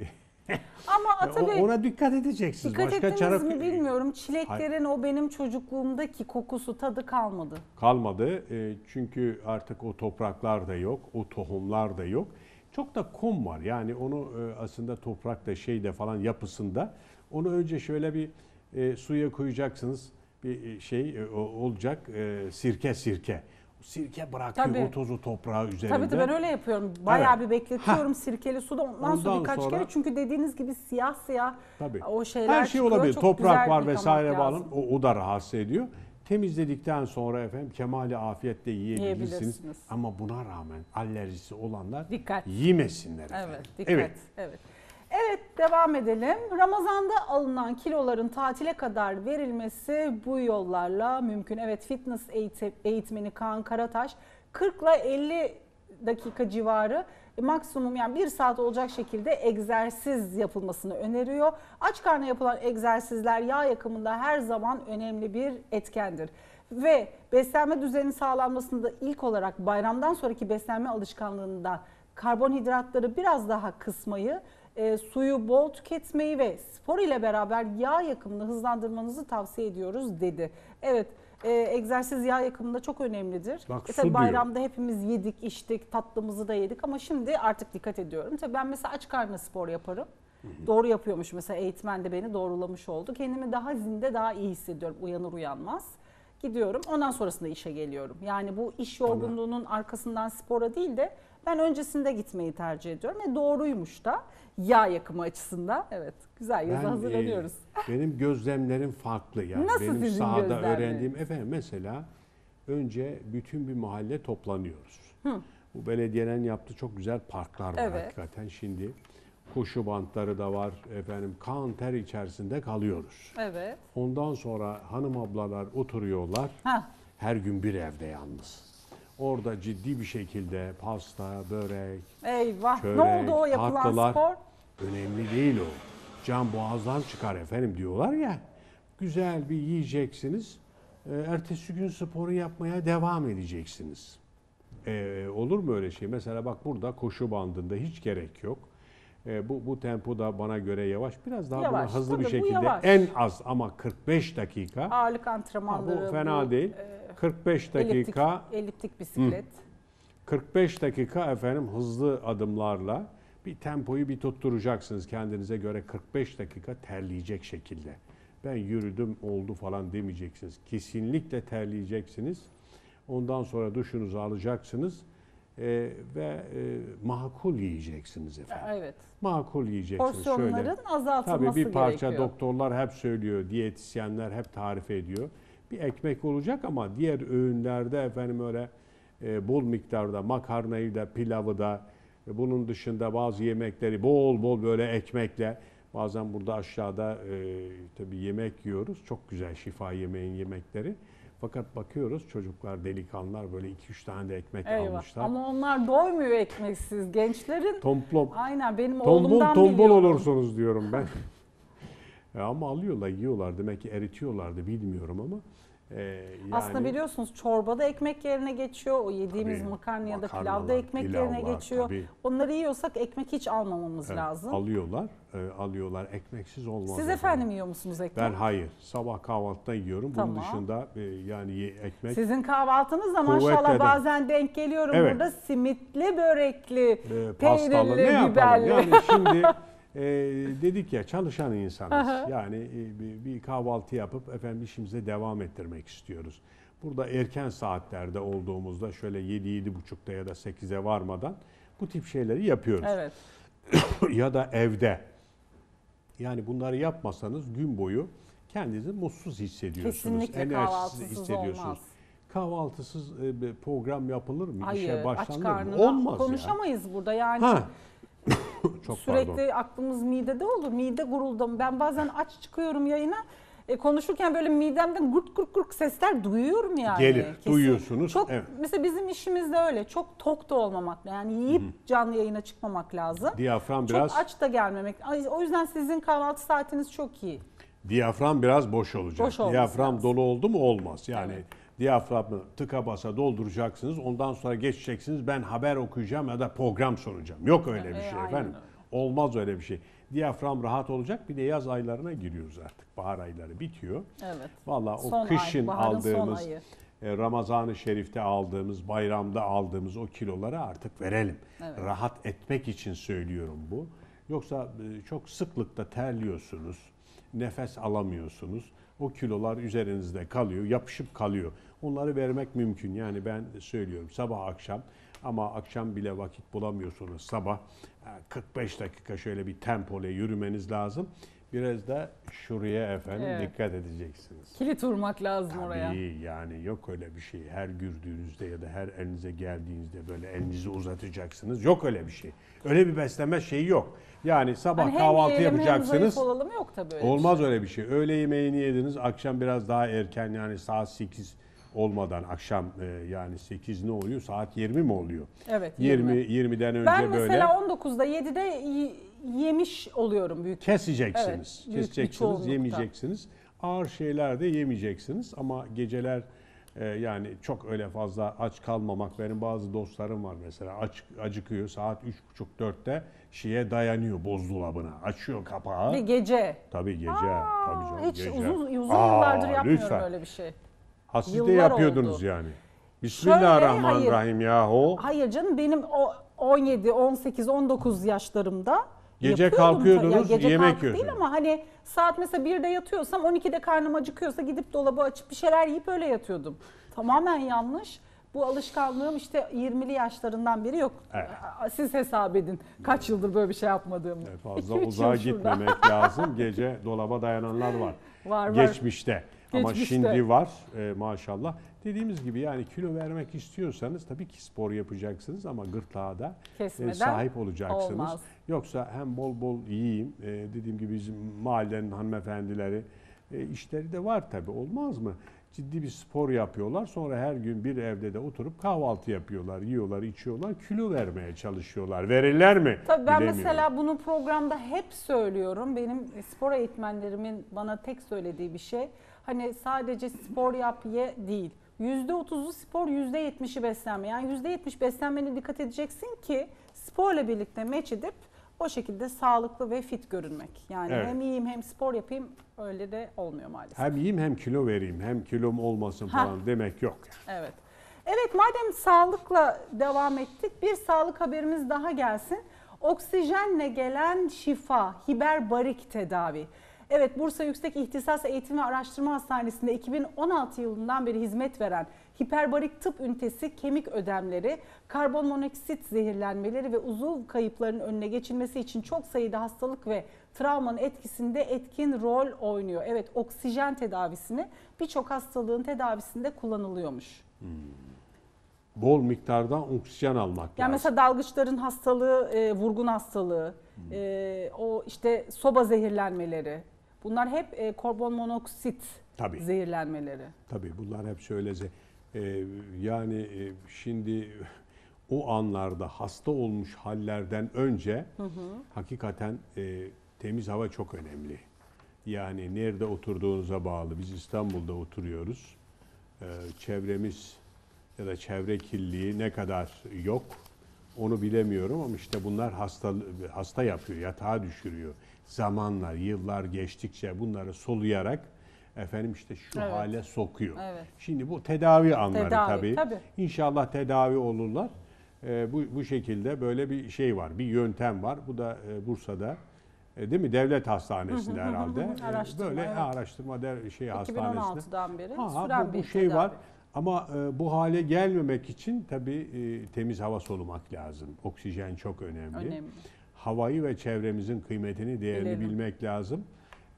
Ama Atabey, e ona dikkat edeceksiniz. Dikkat Başka ettiniz çarap... mi bilmiyorum. Çileklerin Hayır. o benim çocukluğumdaki kokusu tadı kalmadı. Kalmadı. E, çünkü artık o topraklar da yok. O tohumlar da yok. Çok da kum var. Yani onu e, aslında toprakta şeyde falan yapısında. Onu önce şöyle bir e, suya koyacaksınız bir e, şey e, olacak e, sirke sirke. Sirke bırakıyor tabii. o tozu toprağa üzerinde. Tabii tabii ben öyle yapıyorum. Bayağı evet. bir bekletiyorum ha. sirkeli suda ondan, ondan sonra birkaç sonra, kere çünkü dediğiniz gibi siyah siyah tabii. o şeyler Her şey çıkıyor. olabilir. Çok Toprak var vesaire var. O, o da rahatsız ediyor. Temizledikten sonra efendim kemali afiyetle yiyebilirsiniz. yiyebilirsiniz. Ama buna rağmen alerjisi olanlar Dikkat. yemesinler. Efendim. Evet, dikkat. Evet. evet. Evet devam edelim. Ramazanda alınan kiloların tatile kadar verilmesi bu yollarla mümkün. Evet fitness eğitmeni Kaan Karataş 40 ile 50 dakika civarı e, maksimum yani bir saat olacak şekilde egzersiz yapılmasını öneriyor. Aç karna yapılan egzersizler yağ yakımında her zaman önemli bir etkendir ve beslenme düzeninin sağlanmasında ilk olarak bayramdan sonraki beslenme alışkanlığında karbonhidratları biraz daha kısmayı e, suyu bol tüketmeyi ve spor ile beraber yağ yakımını hızlandırmanızı tavsiye ediyoruz dedi. Evet e, egzersiz yağ yakımında çok önemlidir. Bak, e, bayramda diyor. hepimiz yedik, içtik, tatlımızı da yedik ama şimdi artık dikkat ediyorum. Tabii ben mesela aç karnına spor yaparım. Doğru yapıyormuş mesela eğitmen de beni doğrulamış oldu. Kendimi daha zinde daha iyi hissediyorum uyanır uyanmaz. Gidiyorum ondan sonrasında işe geliyorum. Yani bu iş yorgunluğunun arkasından spora değil de ben öncesinde gitmeyi tercih ediyorum ve doğruymuş da yağ yakımı açısından. Evet güzel yazı ben, e, hazırlanıyoruz. E, benim gözlemlerim farklı. Yani. Nasıl benim sizin sahada gözlemleri? öğrendiğim efendim mesela önce bütün bir mahalle toplanıyoruz. Hı. Bu belediyenin yaptığı çok güzel parklar var evet. hakikaten şimdi. kuşu bantları da var efendim kan ter içerisinde kalıyoruz. Evet. Ondan sonra hanım ablalar oturuyorlar. Heh. Her gün bir evde yalnız. Orada ciddi bir şekilde pasta, börek, Eyvah. çörek, ne oldu o yapılan spor? önemli değil o. Can boğazdan çıkar efendim diyorlar ya. Güzel bir yiyeceksiniz. E, ertesi gün sporu yapmaya devam edeceksiniz. E, olur mu öyle şey? Mesela bak burada koşu bandında hiç gerek yok. E, bu bu tempo da bana göre yavaş. Biraz daha Yavaş, hızlı bir tabii bu şekilde en az ama 45 dakika. Ağırlık Ha, bu fena değil. e, 45 dakika eliptik, eliptik bisiklet. Hı. 45 dakika efendim hızlı adımlarla bir tempoyu bir tutturacaksınız kendinize göre 45 dakika terleyecek şekilde. Ben yürüdüm oldu falan demeyeceksiniz. Kesinlikle terleyeceksiniz. Ondan sonra duşunuzu alacaksınız e, ve e, makul yiyeceksiniz efendim. Evet. Makul yiyeceksiniz. Porsiyonların Şöyle, azaltılması gerekiyor. Tabii bir parça gerekiyor. doktorlar hep söylüyor, diyetisyenler hep tarif ediyor bir ekmek olacak ama diğer öğünlerde efendim öyle e, bol miktarda makarnayı da pilavı da e, bunun dışında bazı yemekleri bol bol böyle ekmekle bazen burada aşağıda e, tabii yemek yiyoruz. Çok güzel şifa yemeğin yemekleri. Fakat bakıyoruz çocuklar, delikanlılar böyle 2-3 tane de ekmek Eyvah. almışlar. Ama onlar doymuyor ekmeksiz gençlerin. Tomplom. Aynen benim tombul, oğlumdan tombul biliyorum. Tombul olursunuz diyorum ben. E ama alıyorlar, yiyorlar. Demek ki eritiyorlardı bilmiyorum ama. E, yani, Aslında biliyorsunuz çorbada ekmek yerine geçiyor. O yediğimiz tabii, makarna ya da pilavda ekmek pilavlar, yerine geçiyor. Tabii. Onları yiyorsak ekmek hiç almamamız evet, lazım. Alıyorlar, e, alıyorlar. Ekmeksiz olmaz. Siz efendim yiyor musunuz ekmek? Ben hayır. Sabah kahvaltıda yiyorum. Tamam. Bunun dışında e, yani ekmek... Sizin kahvaltınız da maşallah bazen denk geliyorum evet. burada simitli, börekli, e, peynirli, biberli. Yani şimdi... e, dedik ya çalışan insanız. Aha. Yani e, bir, bir kahvaltı yapıp efendim işimize devam ettirmek istiyoruz. Burada erken saatlerde olduğumuzda şöyle 7 buçukta ya da 8'e varmadan bu tip şeyleri yapıyoruz. Evet. ya da evde. Yani bunları yapmasanız gün boyu kendinizi mutsuz hissediyorsunuz. Kesinlikle enerjisiz hissediyorsunuz. Olmaz. Kahvaltısız e, program yapılır mı? Hayır, İşe başlanır aç mı? Olmaz konuşamayız yani. burada yani. Ha, çok Sürekli pardon. aklımız midede olur. Mide guruldam. Ben bazen aç çıkıyorum yayına. E, konuşurken böyle midemden gurk gurk gurk sesler duyuyorum yani. Gelir, kesin. duyuyorsunuz. Çok, evet. Mesela bizim işimizde öyle. Çok tok da olmamak, yani yiyip Hı-hı. canlı yayına çıkmamak lazım. Diyafram çok biraz... Çok aç da gelmemek. O yüzden sizin kahvaltı saatiniz çok iyi. Diyafram biraz boş olacak. Boş Diyafram lazım. dolu oldu mu olmaz. Yani... Evet diyaframı tıka basa dolduracaksınız. Ondan sonra geçeceksiniz. Ben haber okuyacağım ya da program soracağım. Yok öyle bir e, şey efendim. Olmaz öyle bir şey. Diyafram rahat olacak. Bir de yaz aylarına giriyoruz artık. Bahar ayları bitiyor. Evet. Vallahi o son kışın ay, aldığımız e, Ramazan-ı Şerif'te aldığımız, bayramda aldığımız o kiloları artık verelim. Evet. Rahat etmek için söylüyorum bu. Yoksa e, çok sıklıkta terliyorsunuz, nefes alamıyorsunuz. O kilolar üzerinizde kalıyor, yapışıp kalıyor. Onları vermek mümkün. Yani ben söylüyorum sabah akşam ama akşam bile vakit bulamıyorsunuz sabah 45 dakika şöyle bir tempoyla yürümeniz lazım. Biraz da şuraya efendim evet. dikkat edeceksiniz. Kilit vurmak lazım Tabii oraya. Tabii yani yok öyle bir şey. Her gürdüğünüzde ya da her elinize geldiğinizde böyle elinizi uzatacaksınız. Yok öyle bir şey. Öyle bir beslenme şeyi yok. Yani sabah hani kahvaltı yapacaksınız. Hem olalım yok tabii öyle Olmaz şey. öyle bir şey. Öğle yemeğini yediniz, akşam biraz daha erken yani saat 8 olmadan akşam e, yani 8 ne oluyor? Saat 20 mi oluyor? Evet. 20, 20. 20'den önce ben böyle. Ben mesela 19'da 7'de yemiş oluyorum büyük. Keseceksiniz. Evet, büyük Keseceksiniz, yemeyeceksiniz. Ağır şeyler de yemeyeceksiniz ama geceler e, yani çok öyle fazla aç kalmamak. Benim bazı dostlarım var mesela aç acıkıyor saat 3.30-4'te şeye dayanıyor buzdolabına. Açıyor kapağı. Ve gece. Tabii gece. Aa, tabii canım, hiç gece. uzun, uzun Aa, yıllardır yapmıyorum lütfen. böyle bir şey. Ha siz Yıllar de yapıyordunuz oldu. yani. Bismillahirrahmanirrahim hayır, yahu. Hayır canım benim o 17, 18, 19 yaşlarımda Gece kalkıyordunuz, ya gece yemek yiyorsunuz. değil ama hani saat mesela 1'de yatıyorsam 12'de karnım acıkıyorsa gidip dolabı açıp bir şeyler yiyip öyle yatıyordum. Tamamen yanlış. Bu alışkanlığım işte 20'li yaşlarından beri yok. Evet. Siz hesap edin kaç yıldır böyle bir şey yapmadığımı. Evet, fazla uzağa gitmemek lazım. Gece dolaba dayananlar var. var, var. Geçmişte. Ama şimdi var e, maşallah. Dediğimiz gibi yani kilo vermek istiyorsanız tabii ki spor yapacaksınız ama gırtlağa da e, sahip olacaksınız. Olmaz. Yoksa hem bol bol yiyeyim e, dediğim gibi bizim mahallenin hanımefendileri e, işleri de var tabii olmaz mı? Ciddi bir spor yapıyorlar sonra her gün bir evde de oturup kahvaltı yapıyorlar, yiyorlar, içiyorlar, kilo vermeye çalışıyorlar. Verirler mi? Tabii ben mesela bunu programda hep söylüyorum. Benim spor eğitmenlerimin bana tek söylediği bir şey hani sadece spor yap ye değil. %30'u spor, %70'i beslenme. Yani %70 beslenmene dikkat edeceksin ki sporla birlikte meç edip o şekilde sağlıklı ve fit görünmek. Yani evet. hem yiyeyim hem spor yapayım öyle de olmuyor maalesef. Hem yiyeyim hem kilo vereyim hem kilom olmasın ha. falan demek yok. Evet. Evet madem sağlıkla devam ettik bir sağlık haberimiz daha gelsin. Oksijenle gelen şifa, hiperbarik tedavi. Evet Bursa Yüksek İhtisas Eğitim ve Araştırma Hastanesi'nde 2016 yılından beri hizmet veren hiperbarik tıp ünitesi kemik ödemleri, karbon monoksit zehirlenmeleri ve uzuv kayıplarının önüne geçilmesi için çok sayıda hastalık ve travmanın etkisinde etkin rol oynuyor. Evet oksijen tedavisini birçok hastalığın tedavisinde kullanılıyormuş. Hmm bol miktarda oksijen almak yani lazım. Yani mesela dalgıçların hastalığı, e, vurgun hastalığı, hmm. e, o işte soba zehirlenmeleri, Bunlar hep e, karbon monoksit Tabii. zehirlenmeleri. Tabii bunlar hep söylece. Ee, yani e, şimdi o anlarda hasta olmuş hallerden önce hı hı. hakikaten e, temiz hava çok önemli. Yani nerede oturduğunuza bağlı. Biz İstanbul'da oturuyoruz. Ee, çevremiz ya da çevre kirliliği ne kadar yok onu bilemiyorum ama işte bunlar hasta hasta yapıyor, yatağa düşürüyor zamanla yıllar geçtikçe bunları soluyarak efendim işte şu evet. hale sokuyor. Evet. Şimdi bu tedavi anları tedavi, tabii. tabii. İnşallah tedavi olurlar. E, bu, bu şekilde böyle bir şey var, bir yöntem var. Bu da e, Bursa'da e, değil mi? Devlet Hastanesi'nde herhalde. E, araştırma, böyle evet. araştma dev, şey 2016'dan hastanesinde. 2016'dan beri ha, süren bu, bir şey tedavi. var. Ama e, bu hale gelmemek için tabii e, temiz hava solumak lazım. Oksijen çok önemli. Önemli havayı ve çevremizin kıymetini, değerini Bilelim. bilmek lazım.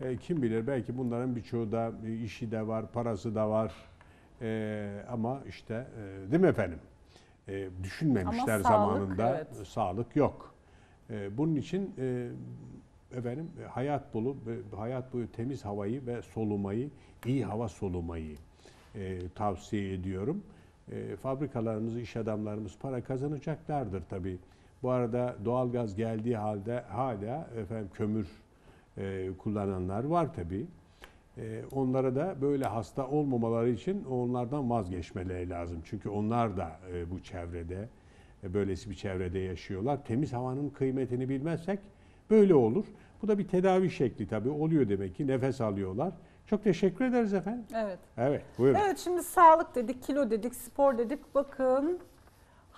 E, kim bilir belki bunların birçoğu da e, işi de var, parası da var. E, ama işte e, değil mi efendim? E, düşünmemişler ama sağlık, zamanında. Evet. Sağlık yok. E, bunun için e, efendim e, hayat bulu e, hayat boyu temiz havayı ve solumayı, iyi hava solumayı e, tavsiye ediyorum. E, fabrikalarımız, iş adamlarımız para kazanacaklardır tabii. Bu arada doğalgaz geldiği halde hala efendim kömür e, kullananlar var tabii. E, onlara da böyle hasta olmamaları için onlardan vazgeçmeleri lazım. Çünkü onlar da e, bu çevrede, e, böylesi bir çevrede yaşıyorlar. Temiz havanın kıymetini bilmezsek böyle olur. Bu da bir tedavi şekli tabii oluyor demek ki nefes alıyorlar. Çok teşekkür ederiz efendim. Evet. Evet buyurun. Evet şimdi sağlık dedik, kilo dedik, spor dedik. Bakın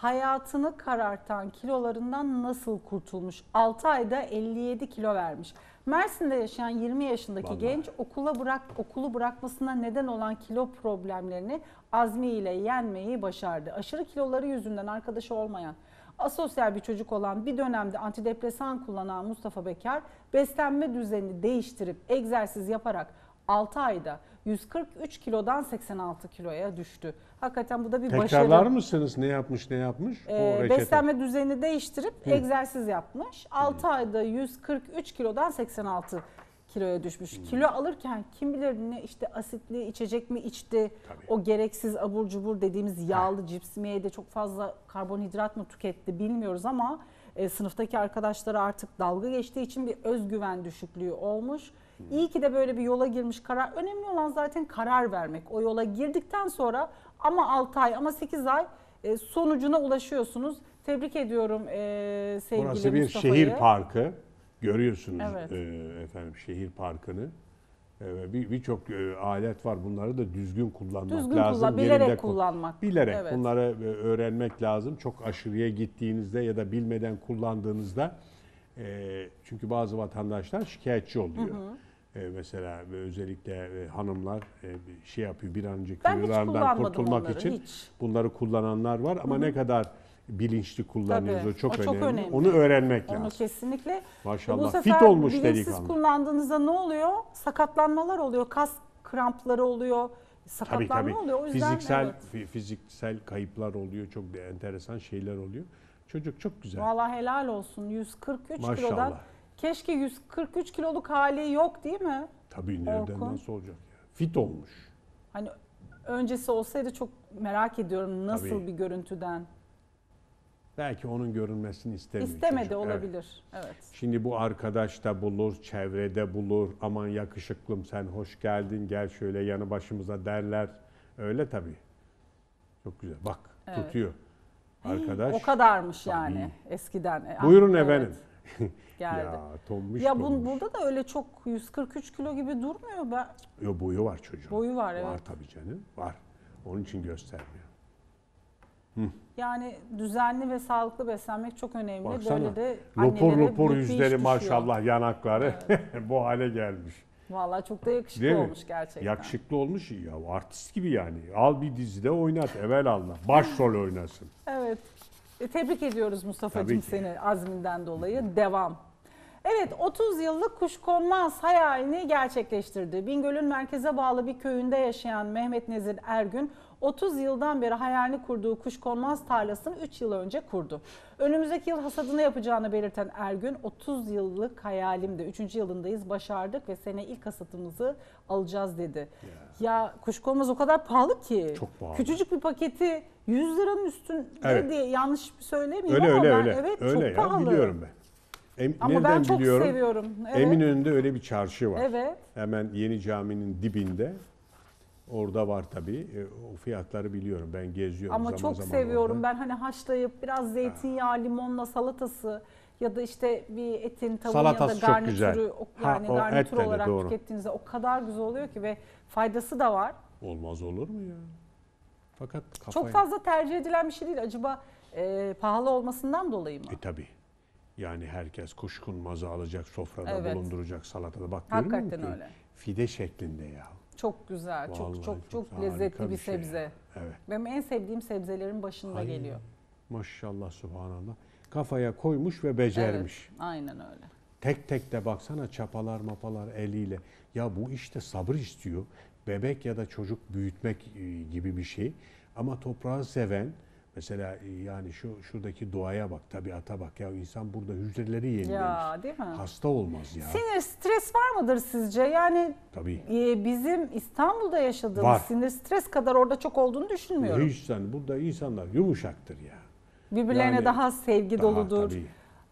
hayatını karartan kilolarından nasıl kurtulmuş? 6 ayda 57 kilo vermiş. Mersin'de yaşayan 20 yaşındaki Vallahi. genç okula bırak okulu bırakmasına neden olan kilo problemlerini azmiyle yenmeyi başardı. Aşırı kiloları yüzünden arkadaşı olmayan asosyal bir çocuk olan bir dönemde antidepresan kullanan Mustafa Bekar beslenme düzenini değiştirip egzersiz yaparak 6 ayda 143 kilodan 86 kiloya düştü. Hakikaten bu da bir Tekrarlar başarı. Tekrarlar mısınız? Ne yapmış ne yapmış? Ee, beslenme düzenini değiştirip Hı. egzersiz yapmış. 6 Hı. ayda 143 kilodan 86 kiloya düşmüş. Hmm. Kilo alırken kim bilir ne işte asitli içecek mi içti, Tabii. o gereksiz abur cubur dediğimiz yağlı ha. cips mi yedi, çok fazla karbonhidrat mı tüketti bilmiyoruz ama e, sınıftaki arkadaşları artık dalga geçtiği için bir özgüven düşüklüğü olmuş. İyi ki de böyle bir yola girmiş karar. Önemli olan zaten karar vermek. O yola girdikten sonra ama 6 ay ama 8 ay e, sonucuna ulaşıyorsunuz. Tebrik ediyorum e, sevgili Burası bir şehir parkı. Görüyorsunuz Evet. E, efendim şehir parkını. E, bir- Birçok alet var. Bunları da düzgün kullanmak Düzgün lazım. kullan- bilerek yerinde kullanmak. Bilerek Evet. bunları öğrenmek lazım. Çok aşırıya gittiğinizde ya da bilmeden kullandığınızda çünkü bazı vatandaşlar şikayetçi oluyor. E, mesela özellikle e, hanımlar e, şey yapıyor bir an önce kilolarından kurtulmak onları, için hiç. bunları kullananlar var ama Hı-hı. ne kadar bilinçli kullanıyoruz Tabii, o çok, o çok önemli. önemli. Onu öğrenmek Onu lazım. Onu kesinlikle. Maşallah bu sefer fit olmuş delikanlı. Bilinçsiz kullandığınızda ne oluyor? Sakatlanmalar oluyor, kas krampları oluyor sakatlanma tabii, tabii. oluyor. O yüzden fiziksel evet. fiziksel kayıplar oluyor. Çok enteresan şeyler oluyor. Çocuk çok güzel. Vallahi helal olsun. 143 Maşallah. kilodan Keşke 143 kiloluk hali yok değil mi? Tabii nereden Orkun? nasıl olacak ya? Fit olmuş. Hani öncesi olsaydı çok merak ediyorum nasıl Tabii. bir görüntüden. Belki onun görünmesini istemiyor. İstemedi çocuk. olabilir. Evet. evet. Şimdi bu arkadaş da bulur, çevrede bulur. Aman yakışıklım sen hoş geldin gel şöyle yanı başımıza derler. Öyle tabi. Çok güzel. Bak evet. tutuyor. Arkadaş. Hey, o kadarmış yani eskiden. E, Buyurun evet. geldi. ya tombiş Ya bu, burada da öyle çok 143 kilo gibi durmuyor ben. Yo boyu var çocuğun. Boyu var, evet. Var tabii canım. Var. Onun için göstermiyor. Hı. Yani düzenli ve sağlıklı beslenmek çok önemli. Baksana, Böyle de lopor lopor yüzleri maşallah yanakları bu hale gelmiş. Vallahi çok da yakışıklı Değil mi? olmuş gerçekten. Yakışıklı olmuş ya artist gibi yani. Al bir dizide oynat evvel Allah. Başrol oynasın. Evet. E, tebrik ediyoruz Mustafa'cığım seni azminden dolayı. Devam. Evet 30 yıllık kuşkonmaz hayalini gerçekleştirdi. Bingöl'ün merkeze bağlı bir köyünde yaşayan Mehmet Nezir Ergün 30 yıldan beri hayalini kurduğu kuşkonmaz tarlasını 3 yıl önce kurdu. Önümüzdeki yıl hasadını yapacağını belirten Ergün 30 yıllık hayalimde 3. yılındayız başardık ve sene ilk hasatımızı alacağız dedi. Ya, ya kuşkonmaz o kadar pahalı ki. Çok pahalı. Küçücük bir paketi 100 liranın üstünde evet. diye yanlış söylemiyorum öyle, ama öyle, ben öyle. evet öyle çok ya, pahalı. Biliyorum ben. Em, Ama ben çok biliyorum? seviyorum. Evet. Eminönü'nde öyle bir çarşı var. Evet. Hemen Yeni Cami'nin dibinde. Orada var tabii. E, o fiyatları biliyorum. Ben geziyorum Ama zaman çok seviyorum. Orada. Ben hani haşlayıp biraz zeytinyağı, limonla salatası ya da işte bir etin, tavuğun Salatası ya da garnitürü yani ha, garnitür etleri, olarak doğru. tükettiğinizde o kadar güzel oluyor ki ve faydası da var. Olmaz olur mu ya? Fakat kafayı... Çok fazla tercih edilen bir şey değil. Acaba e, pahalı olmasından dolayı mı? E tabii. Yani herkes kuşkunmazı alacak, sofrada evet. bulunduracak, salatada. Bak Hakikaten görüyor musun? öyle. Fide şeklinde ya. Çok güzel, çok Vallahi çok çok, çok lezzetli bir, bir şey. sebze. Evet. Benim en sevdiğim sebzelerin başında Ay, geliyor. Maşallah subhanallah. Kafaya koymuş ve becermiş. Evet, aynen öyle. Tek tek de baksana çapalar mapalar eliyle. Ya bu işte sabır istiyor. Bebek ya da çocuk büyütmek e, gibi bir şey. Ama toprağı seven, Mesela e, yani şu şuradaki doğaya bak, tabiata bak. Ya insan burada hücreleri yenilenir. Ya değil mi? Hasta olmaz ya. Sinir, stres var mıdır sizce? Yani Tabii. E, bizim İstanbul'da yaşadığımız var. sinir, stres kadar orada çok olduğunu düşünmüyorum. E, hiç sen burada insanlar yumuşaktır ya. Birbirlerine yani, daha sevgi daha, doludur. Tabii.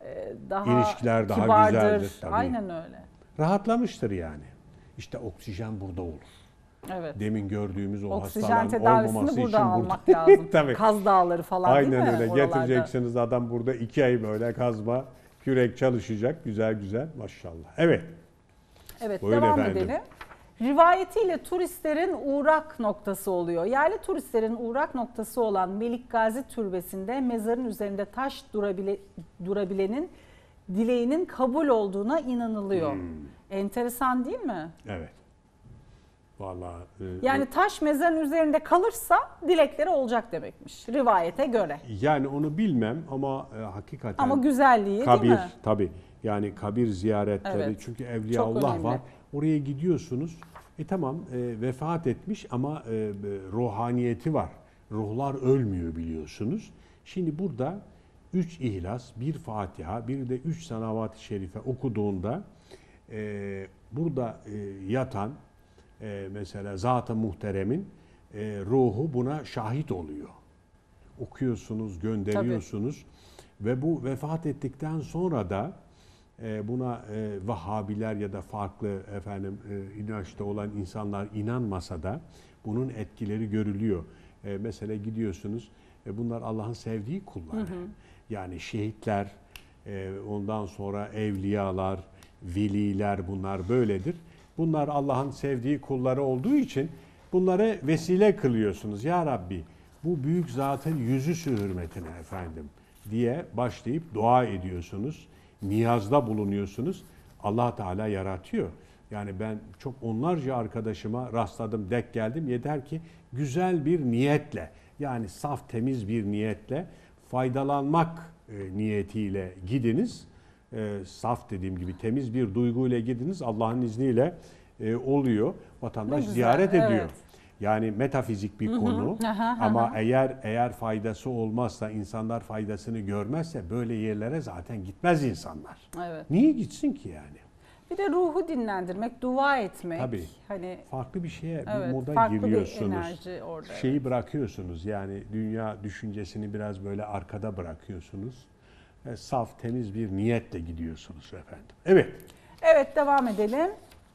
E, daha İlişkiler daha kibardır. güzeldir. Tabii. Aynen öyle. Rahatlamıştır yani. İşte oksijen burada olur. Evet. Demin gördüğümüz o Oksijen hastaların olmaması burada için almak burada. lazım. Tabii. Kaz dağları falan Aynen değil mi? öyle. Oralarda. Getireceksiniz adam burada iki ay böyle kazma, kürek çalışacak. Güzel güzel maşallah. Evet. Evet Buyurun devam efendim. edelim. Rivayetiyle turistlerin uğrak noktası oluyor. Yerli turistlerin uğrak noktası olan Melik Gazi Türbesi'nde mezarın üzerinde taş durabile, durabilenin dileğinin kabul olduğuna inanılıyor. Hmm. Enteresan değil mi? Evet. Vallahi e, yani taş mezarın üzerinde kalırsa dilekleri olacak demekmiş rivayete göre. Yani onu bilmem ama e, hakikaten Ama güzelliği kabir değil mi? tabi yani kabir ziyaretleri Evet. çünkü evliya Çok Allah önemli. var. Oraya gidiyorsunuz. E tamam e, vefat etmiş ama e, ruhaniyeti var. Ruhlar ölmüyor biliyorsunuz. Şimdi burada üç ihlas, bir Fatiha, bir de üç salavat-ı şerife okuduğunda e, burada e, yatan e, mesela Zat-ı Muhterem'in e, ruhu buna şahit oluyor. Okuyorsunuz, gönderiyorsunuz Tabii. ve bu vefat ettikten sonra da e, buna e, Vahabiler ya da farklı efendim e, inançta olan insanlar inanmasa da bunun etkileri görülüyor. E, mesela gidiyorsunuz e, bunlar Allah'ın sevdiği kullar. Hı hı. Yani şehitler, e, ondan sonra evliyalar, veliler bunlar böyledir. Bunlar Allah'ın sevdiği kulları olduğu için bunları vesile kılıyorsunuz. Ya Rabbi bu büyük zatın yüzüsü hürmetine efendim diye başlayıp dua ediyorsunuz. Niyazda bulunuyorsunuz. Allah Teala yaratıyor. Yani ben çok onlarca arkadaşıma rastladım, dek geldim. Yeter ki güzel bir niyetle yani saf temiz bir niyetle faydalanmak e, niyetiyle gidiniz e, saf dediğim gibi temiz bir duyguyla gidiniz, Allah'ın izniyle e, oluyor. Vatandaş güzel, ziyaret ediyor. Evet. Yani metafizik bir konu ama eğer eğer faydası olmazsa insanlar faydasını görmezse böyle yerlere zaten gitmez insanlar. Evet. Niye gitsin ki yani? Bir de ruhu dinlendirmek, dua etmek. Tabii. Hani farklı bir şeye, evet, bir moda farklı giriyorsunuz. Bir enerji orada. Şeyi evet. bırakıyorsunuz yani dünya düşüncesini biraz böyle arkada bırakıyorsunuz. E, saf, temiz bir niyetle gidiyorsunuz efendim. Evet. Evet devam edelim.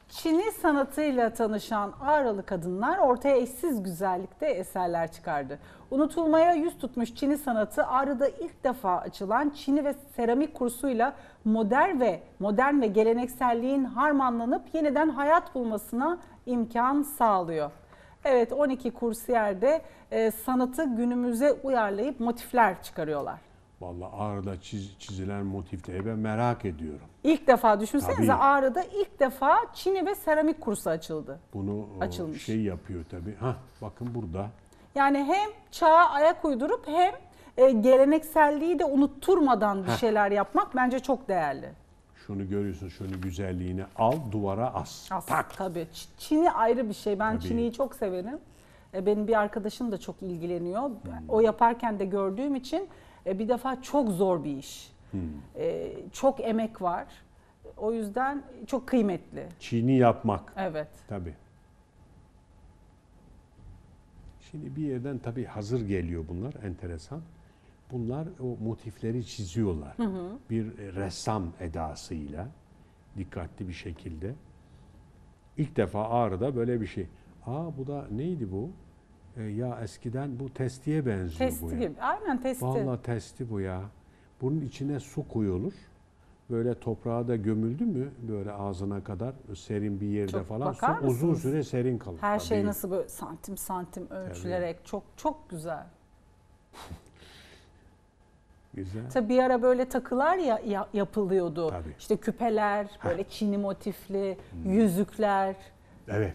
Çin'i sanatıyla tanışan Ağralı kadınlar ortaya eşsiz güzellikte eserler çıkardı. Unutulmaya yüz tutmuş Çin'i sanatı Ağrı'da ilk defa açılan Çin'i ve seramik kursuyla modern ve modern ve gelenekselliğin harmanlanıp yeniden hayat bulmasına imkan sağlıyor. Evet 12 kursiyerde e, sanatı günümüze uyarlayıp motifler çıkarıyorlar. Valla Ağrı'da çiz, çizilen motifte ben merak ediyorum. İlk defa düşünsenize tabii. Ağrı'da ilk defa Çin'i ve seramik kursu açıldı. Bunu Açılmış. şey yapıyor tabii. Ha bakın burada. Yani hem çağa ayak uydurup hem e, gelenekselliği de unutturmadan bir Heh. şeyler yapmak bence çok değerli. Şunu görüyorsun, şunu güzelliğini al, duvara as. as tak. Tabii. Çin'i ayrı bir şey. Ben Çiniyi çok severim. E, benim bir arkadaşım da çok ilgileniyor. Hmm. O yaparken de gördüğüm için e, bir defa çok zor bir iş. Hmm. E, çok emek var. O yüzden çok kıymetli. Çiğni yapmak. Evet. Tabii. Şimdi bir yerden tabii hazır geliyor bunlar enteresan. Bunlar o motifleri çiziyorlar. Hı hı. Bir ressam edasıyla dikkatli bir şekilde. İlk defa Ağrı'da böyle bir şey. Aa bu da neydi bu? E, ya eskiden bu testiye benziyor Testi bu Testi. gibi. Aynen testi. Vallahi testi bu ya. Bunun içine su koyulur. Böyle toprağa da gömüldü mü böyle ağzına kadar serin bir yerde Çok falan su uzun süre serin kalır. Her Tabii. şey nasıl böyle santim santim ölçülerek çok çok güzel. Güzel. Tabii bir ara böyle takılar ya, ya- yapılıyordu. Tabii. İşte küpeler, böyle Çin'i motifli, hmm. yüzükler. Evet.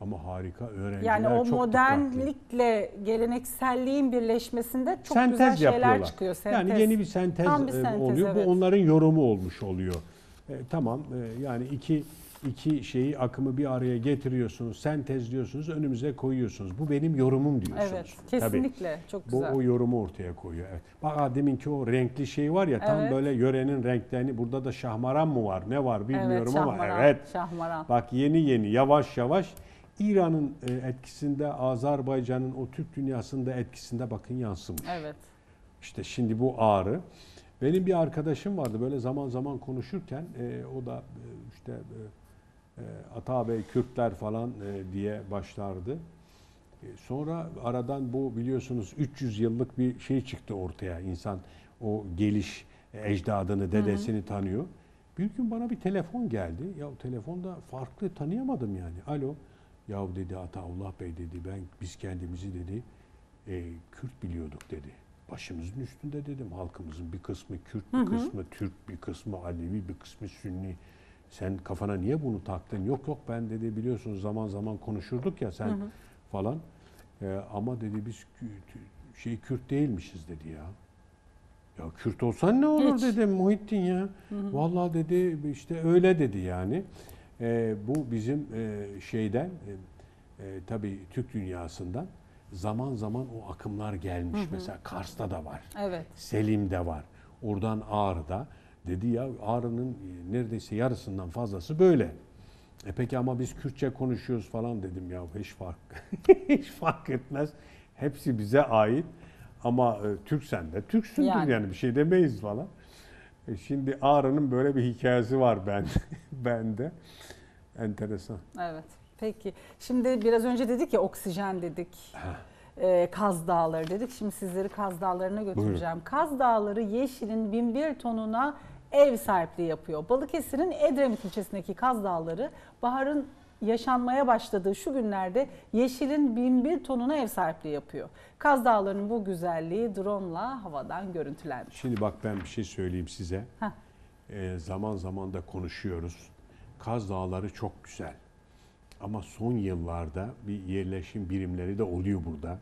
Ama harika öğrenciler Yani o modernlikle dikkatli. gelenekselliğin birleşmesinde çok sentez güzel şeyler çıkıyor. Sentez. Yani yeni bir sentez, Tam bir e, sentez oluyor. Evet. Bu onların yorumu olmuş oluyor. E, tamam e, yani iki iki şeyi akımı bir araya getiriyorsunuz, sentezliyorsunuz, önümüze koyuyorsunuz. Bu benim yorumum diyorsunuz. Evet, kesinlikle. Tabii. Çok güzel. Bu o yorumu ortaya koyuyor. Evet. Bak deminki o renkli şey var ya tam böyle yörenin renklerini burada da şahmaran mı var? Ne var bilmiyorum evet, şahmaran, ama evet. Şahmaran. Bak yeni yeni yavaş yavaş İran'ın e, etkisinde, Azerbaycan'ın o Türk dünyasında etkisinde bakın yansımış. Evet. İşte şimdi bu ağrı. Benim bir arkadaşım vardı böyle zaman zaman konuşurken e, o da e, işte e, e, Ata Bey Kürtler falan e, diye başlardı. E, sonra aradan bu biliyorsunuz 300 yıllık bir şey çıktı ortaya. İnsan o geliş ecdadını, dedesini Hı-hı. tanıyor. Bir gün bana bir telefon geldi. Ya telefonda farklı tanıyamadım yani. Alo Yahu dedi Ataullah Bey dedi ben biz kendimizi dedi e, Kürt biliyorduk dedi. Başımızın üstünde dedim halkımızın bir kısmı Kürt, bir hı hı. kısmı Türk, bir kısmı Alevi, bir kısmı Sünni. Sen kafana niye bunu taktın? Yok yok ben dedi biliyorsunuz zaman zaman konuşurduk ya sen hı hı. falan. E, ama dedi biz şey Kürt değilmişiz dedi ya. Ya Kürt olsan ne olur Hiç. dedi Muhittin ya. Hı hı. Vallahi dedi işte öyle dedi yani. E, bu bizim e, şeyden e, e, tabii Türk dünyasından zaman zaman o akımlar gelmiş. Hı hı. Mesela Kars'ta da var. Evet. Selim'de var. Oradan Ağrı'da. Dedi ya Ağrı'nın e, neredeyse yarısından fazlası böyle. E peki ama biz Kürtçe konuşuyoruz falan dedim ya hiç fark hiç fark etmez. Hepsi bize ait. Ama e, Türksen de Türksündür yani. yani bir şey demeyiz falan. E, şimdi Ağrı'nın böyle bir hikayesi var ben bende. Enteresan. Evet. Peki. Şimdi biraz önce dedik ya oksijen dedik. Ee, Kaz Dağları dedik. Şimdi sizleri Kaz Dağları'na götüreceğim. Buyurun. Kaz Dağları Yeşil'in 1001 tonuna ev sahipliği yapıyor. Balıkesir'in Edremit ilçesindeki Kaz Dağları baharın yaşanmaya başladığı şu günlerde Yeşil'in 1001 tonuna ev sahipliği yapıyor. Kaz Dağları'nın bu güzelliği drone'la havadan görüntülendi. Şimdi bak ben bir şey söyleyeyim size. Heh. Ee, zaman zaman da konuşuyoruz. Kaz Dağları çok güzel. Ama son yıllarda bir yerleşim birimleri de oluyor burada.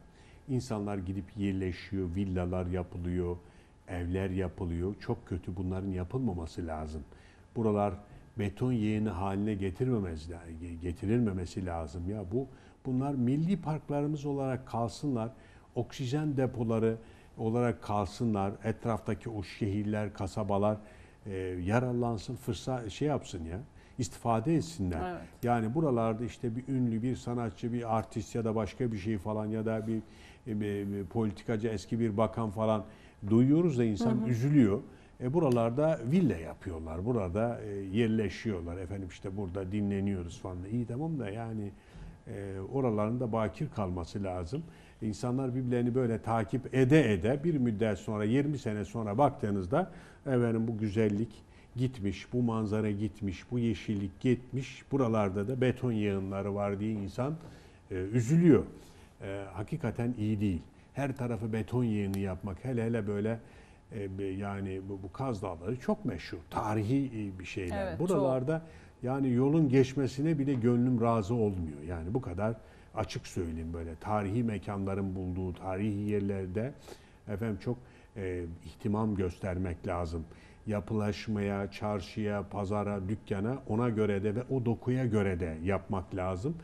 İnsanlar gidip yerleşiyor, villalar yapılıyor, evler yapılıyor. Çok kötü bunların yapılmaması lazım. Buralar beton yeğeni haline getirmemez getirilmemesi lazım ya bu bunlar milli parklarımız olarak kalsınlar. Oksijen depoları olarak kalsınlar. Etraftaki o şehirler, kasabalar e, yararlansın, fırsat şey yapsın ya istifade etsinler. Evet. Yani buralarda işte bir ünlü, bir sanatçı, bir artist ya da başka bir şey falan ya da bir, e, bir, bir politikacı, eski bir bakan falan duyuyoruz da insan hı hı. üzülüyor. E, buralarda villa yapıyorlar. Burada e, yerleşiyorlar. Efendim işte burada dinleniyoruz falan. İyi tamam da yani e, oralarında bakir kalması lazım. İnsanlar birbirlerini böyle takip ede ede bir müddet sonra 20 sene sonra baktığınızda efendim bu güzellik gitmiş, bu manzara gitmiş, bu yeşillik gitmiş, buralarda da beton yığınları var diye insan e, üzülüyor. E, hakikaten iyi değil. Her tarafı beton yığını yapmak, hele hele böyle e, yani bu, bu Kaz Dağları çok meşhur, tarihi e, bir şeyler. Evet, buralarda çok. yani yolun geçmesine bile gönlüm razı olmuyor. Yani bu kadar açık söyleyeyim böyle tarihi mekanların bulduğu tarihi yerlerde efendim çok e, ihtimam göstermek lazım yapılaşmaya, çarşıya, pazara, dükkana ona göre de ve o dokuya göre de yapmak lazım.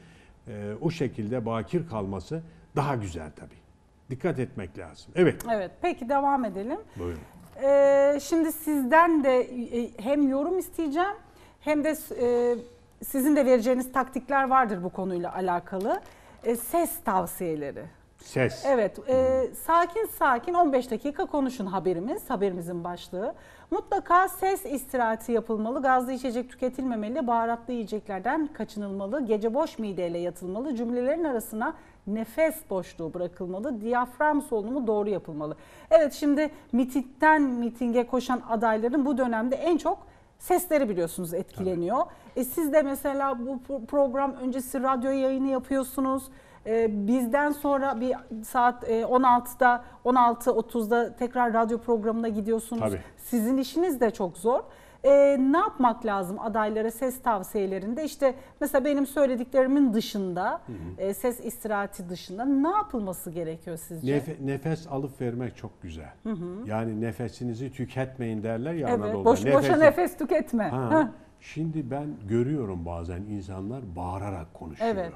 E, o şekilde bakir kalması daha güzel tabii. Dikkat etmek lazım. Evet. Evet. Peki devam edelim. Buyurun. Ee, şimdi sizden de e, hem yorum isteyeceğim hem de e, sizin de vereceğiniz taktikler vardır bu konuyla alakalı. E, ses tavsiyeleri. Ses. Evet. E, sakin sakin 15 dakika konuşun haberimiz. Haberimizin başlığı. Mutlaka ses istirahati yapılmalı. Gazlı içecek tüketilmemeli. Baharatlı yiyeceklerden kaçınılmalı. Gece boş mideyle yatılmalı. Cümlelerin arasına nefes boşluğu bırakılmalı. Diyafram solunumu doğru yapılmalı. Evet şimdi mitingden mitinge koşan adayların bu dönemde en çok sesleri biliyorsunuz etkileniyor. Evet. E siz de mesela bu program öncesi radyo yayını yapıyorsunuz. E, bizden sonra bir saat e, 16'da 16.30'da tekrar radyo programına gidiyorsunuz. Tabii. Sizin işiniz de çok zor e, ne yapmak lazım adaylara ses tavsiyelerinde? İşte mesela benim söylediklerimin dışında, hı hı. E, ses istirahati dışında ne yapılması gerekiyor sizce? Nef nefes alıp vermek çok güzel. Hı hı. Yani nefesinizi tüketmeyin derler ya evet, Anadolu'da. Boş, nefes... Boşa nefes tüketme. ha. Şimdi ben görüyorum bazen insanlar bağırarak konuşuyor. Evet.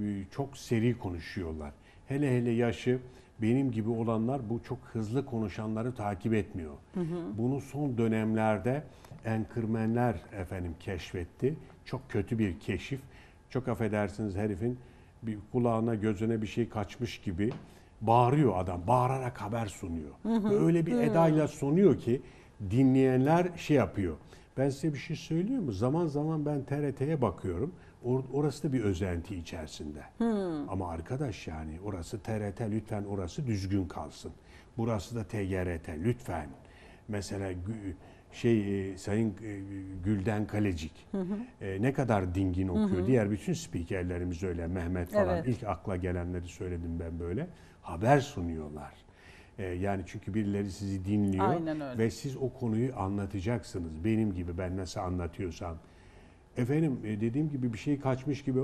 E, çok seri konuşuyorlar. Hele hele yaşı benim gibi olanlar bu çok hızlı konuşanları takip etmiyor. Hı hı. Bunu son dönemlerde enkırmenler efendim keşfetti. Çok kötü bir keşif. Çok affedersiniz herifin bir kulağına gözüne bir şey kaçmış gibi bağırıyor adam. Bağırarak haber sunuyor. Hı hı. Öyle bir edayla sunuyor ki dinleyenler şey yapıyor. Ben size bir şey söylüyor mu? Zaman zaman ben TRT'ye bakıyorum. Or, orası da bir özenti içerisinde. Hmm. Ama arkadaş yani orası TRT lütfen orası düzgün kalsın. Burası da TGRT lütfen. Mesela şey e, Sayın e, Gülden Kalecik hı hı. E, ne kadar dingin okuyor. Hı hı. Diğer bütün spikerlerimiz öyle Mehmet falan evet. ilk akla gelenleri söyledim ben böyle. Haber sunuyorlar. E, yani çünkü birileri sizi dinliyor ve siz o konuyu anlatacaksınız. Benim gibi ben nasıl anlatıyorsam Efendim e, dediğim gibi bir şey kaçmış gibi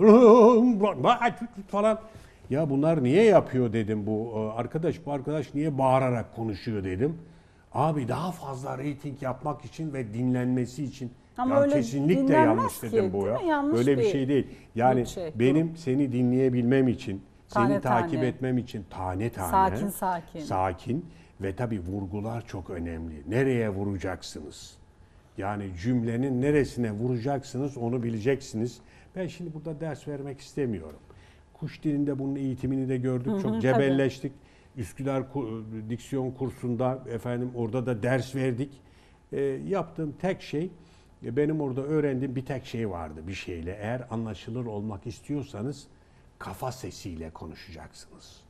falan. Ya bunlar niye yapıyor dedim bu e, arkadaş. Bu arkadaş niye bağırarak konuşuyor dedim. Abi daha fazla reyting yapmak için ve dinlenmesi için. Ama ya öyle kesinlikle yanlış ki, dedim bu ya. Böyle öyle bir şey değil. Yani şey, benim doğru. seni dinleyebilmem için, tane, seni tane. takip etmem için tane tane. Sakin sakin. Sakin ve tabii vurgular çok önemli. Nereye vuracaksınız? Yani cümlenin neresine vuracaksınız onu bileceksiniz. Ben şimdi burada ders vermek istemiyorum. Kuş dilinde bunun eğitimini de gördük. çok cebelleştik. Üsküdar diksiyon kursunda efendim orada da ders verdik. E, yaptığım tek şey e, benim orada öğrendiğim bir tek şey vardı bir şeyle. Eğer anlaşılır olmak istiyorsanız kafa sesiyle konuşacaksınız.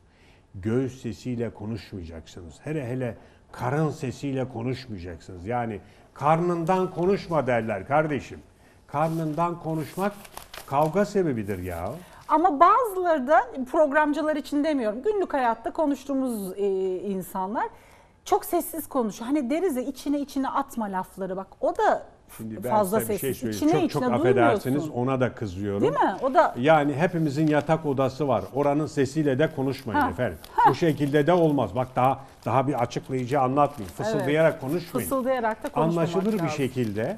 Göğüs sesiyle konuşmayacaksınız. Hele hele karın sesiyle konuşmayacaksınız. Yani Karnından konuşma derler kardeşim. Karnından konuşmak kavga sebebidir ya. Ama bazıları da programcılar için demiyorum. Günlük hayatta konuştuğumuz e, insanlar çok sessiz konuşuyor. Hani deriz ya içine içine atma lafları bak. O da Şimdi ben fazla size bir şey söyleyeyim. İçine çok çok içine affedersiniz duymuyorsun. ona da kızıyorum. Değil mi? O da Yani hepimizin yatak odası var. Oranın sesiyle de konuşmayın Ha, efendim. Bu şekilde de olmaz. Bak daha daha bir açıklayıcı anlatmayın. Fısıldayarak konuşmayın. fısıldayarak da konuşmamak Anlaşılır lazım. bir şekilde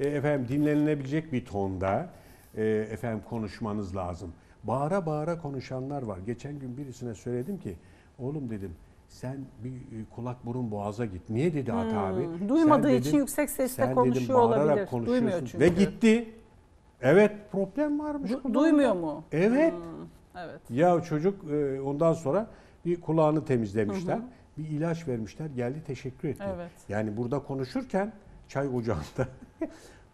e, efendim dinlenilebilecek bir tonda e, efendim konuşmanız lazım. Bağıra bağıra konuşanlar var. Geçen gün birisine söyledim ki oğlum dedim sen bir e, kulak burun boğaza git. Niye dedi Ata hmm, abi? Duymadığı sen için dedin, yüksek sesle sen konuşuyor dedim, olabilir. Duymuyor çünkü. Ve gitti. Evet problem varmış. Du- duymuyor mu? Evet. Hmm, evet. Ya çocuk e, ondan sonra bir kulağını temizlemişler. Hı hı. Bir ilaç vermişler. Geldi teşekkür etti. Evet. Yani burada konuşurken çay ocağında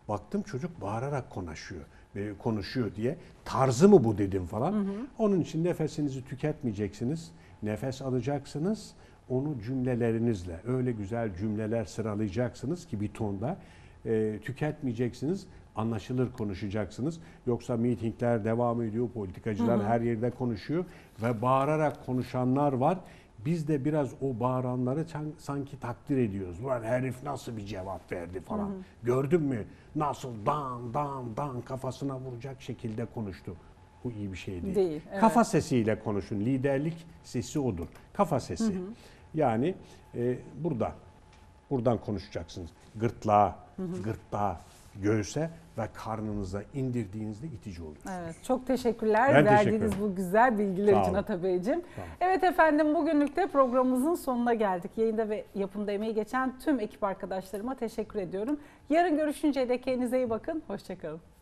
baktım çocuk bağırarak konuşuyor e, konuşuyor diye tarzı mı bu dedim falan. Hı hı. Onun için nefesinizi tüketmeyeceksiniz nefes alacaksınız. Onu cümlelerinizle, öyle güzel cümleler sıralayacaksınız ki bir tonda e, tüketmeyeceksiniz anlaşılır konuşacaksınız. Yoksa mitingler devam ediyor, politikacılar hı hı. her yerde konuşuyor ve bağırarak konuşanlar var. Biz de biraz o bağıranları sanki takdir ediyoruz. Ulan herif nasıl bir cevap verdi falan. Hı hı. Gördün mü? Nasıl dan dan dan kafasına vuracak şekilde konuştu. Bu iyi bir şey değil. değil evet. Kafa sesiyle konuşun. Liderlik sesi odur. Kafa sesi. Hı hı. Yani e, burada buradan konuşacaksınız. Gırtlağa, hı hı. gırtlağa, göğüse ve karnınıza indirdiğinizde itici olur. Evet, çok teşekkürler ben verdiğiniz teşekkür ederim. bu güzel bilgiler için Atabeyciğim. Evet efendim bugünlük de programımızın sonuna geldik. Yayında ve yapımda emeği geçen tüm ekip arkadaşlarıma teşekkür ediyorum. Yarın görüşünceye de kendinize iyi bakın. Hoşçakalın.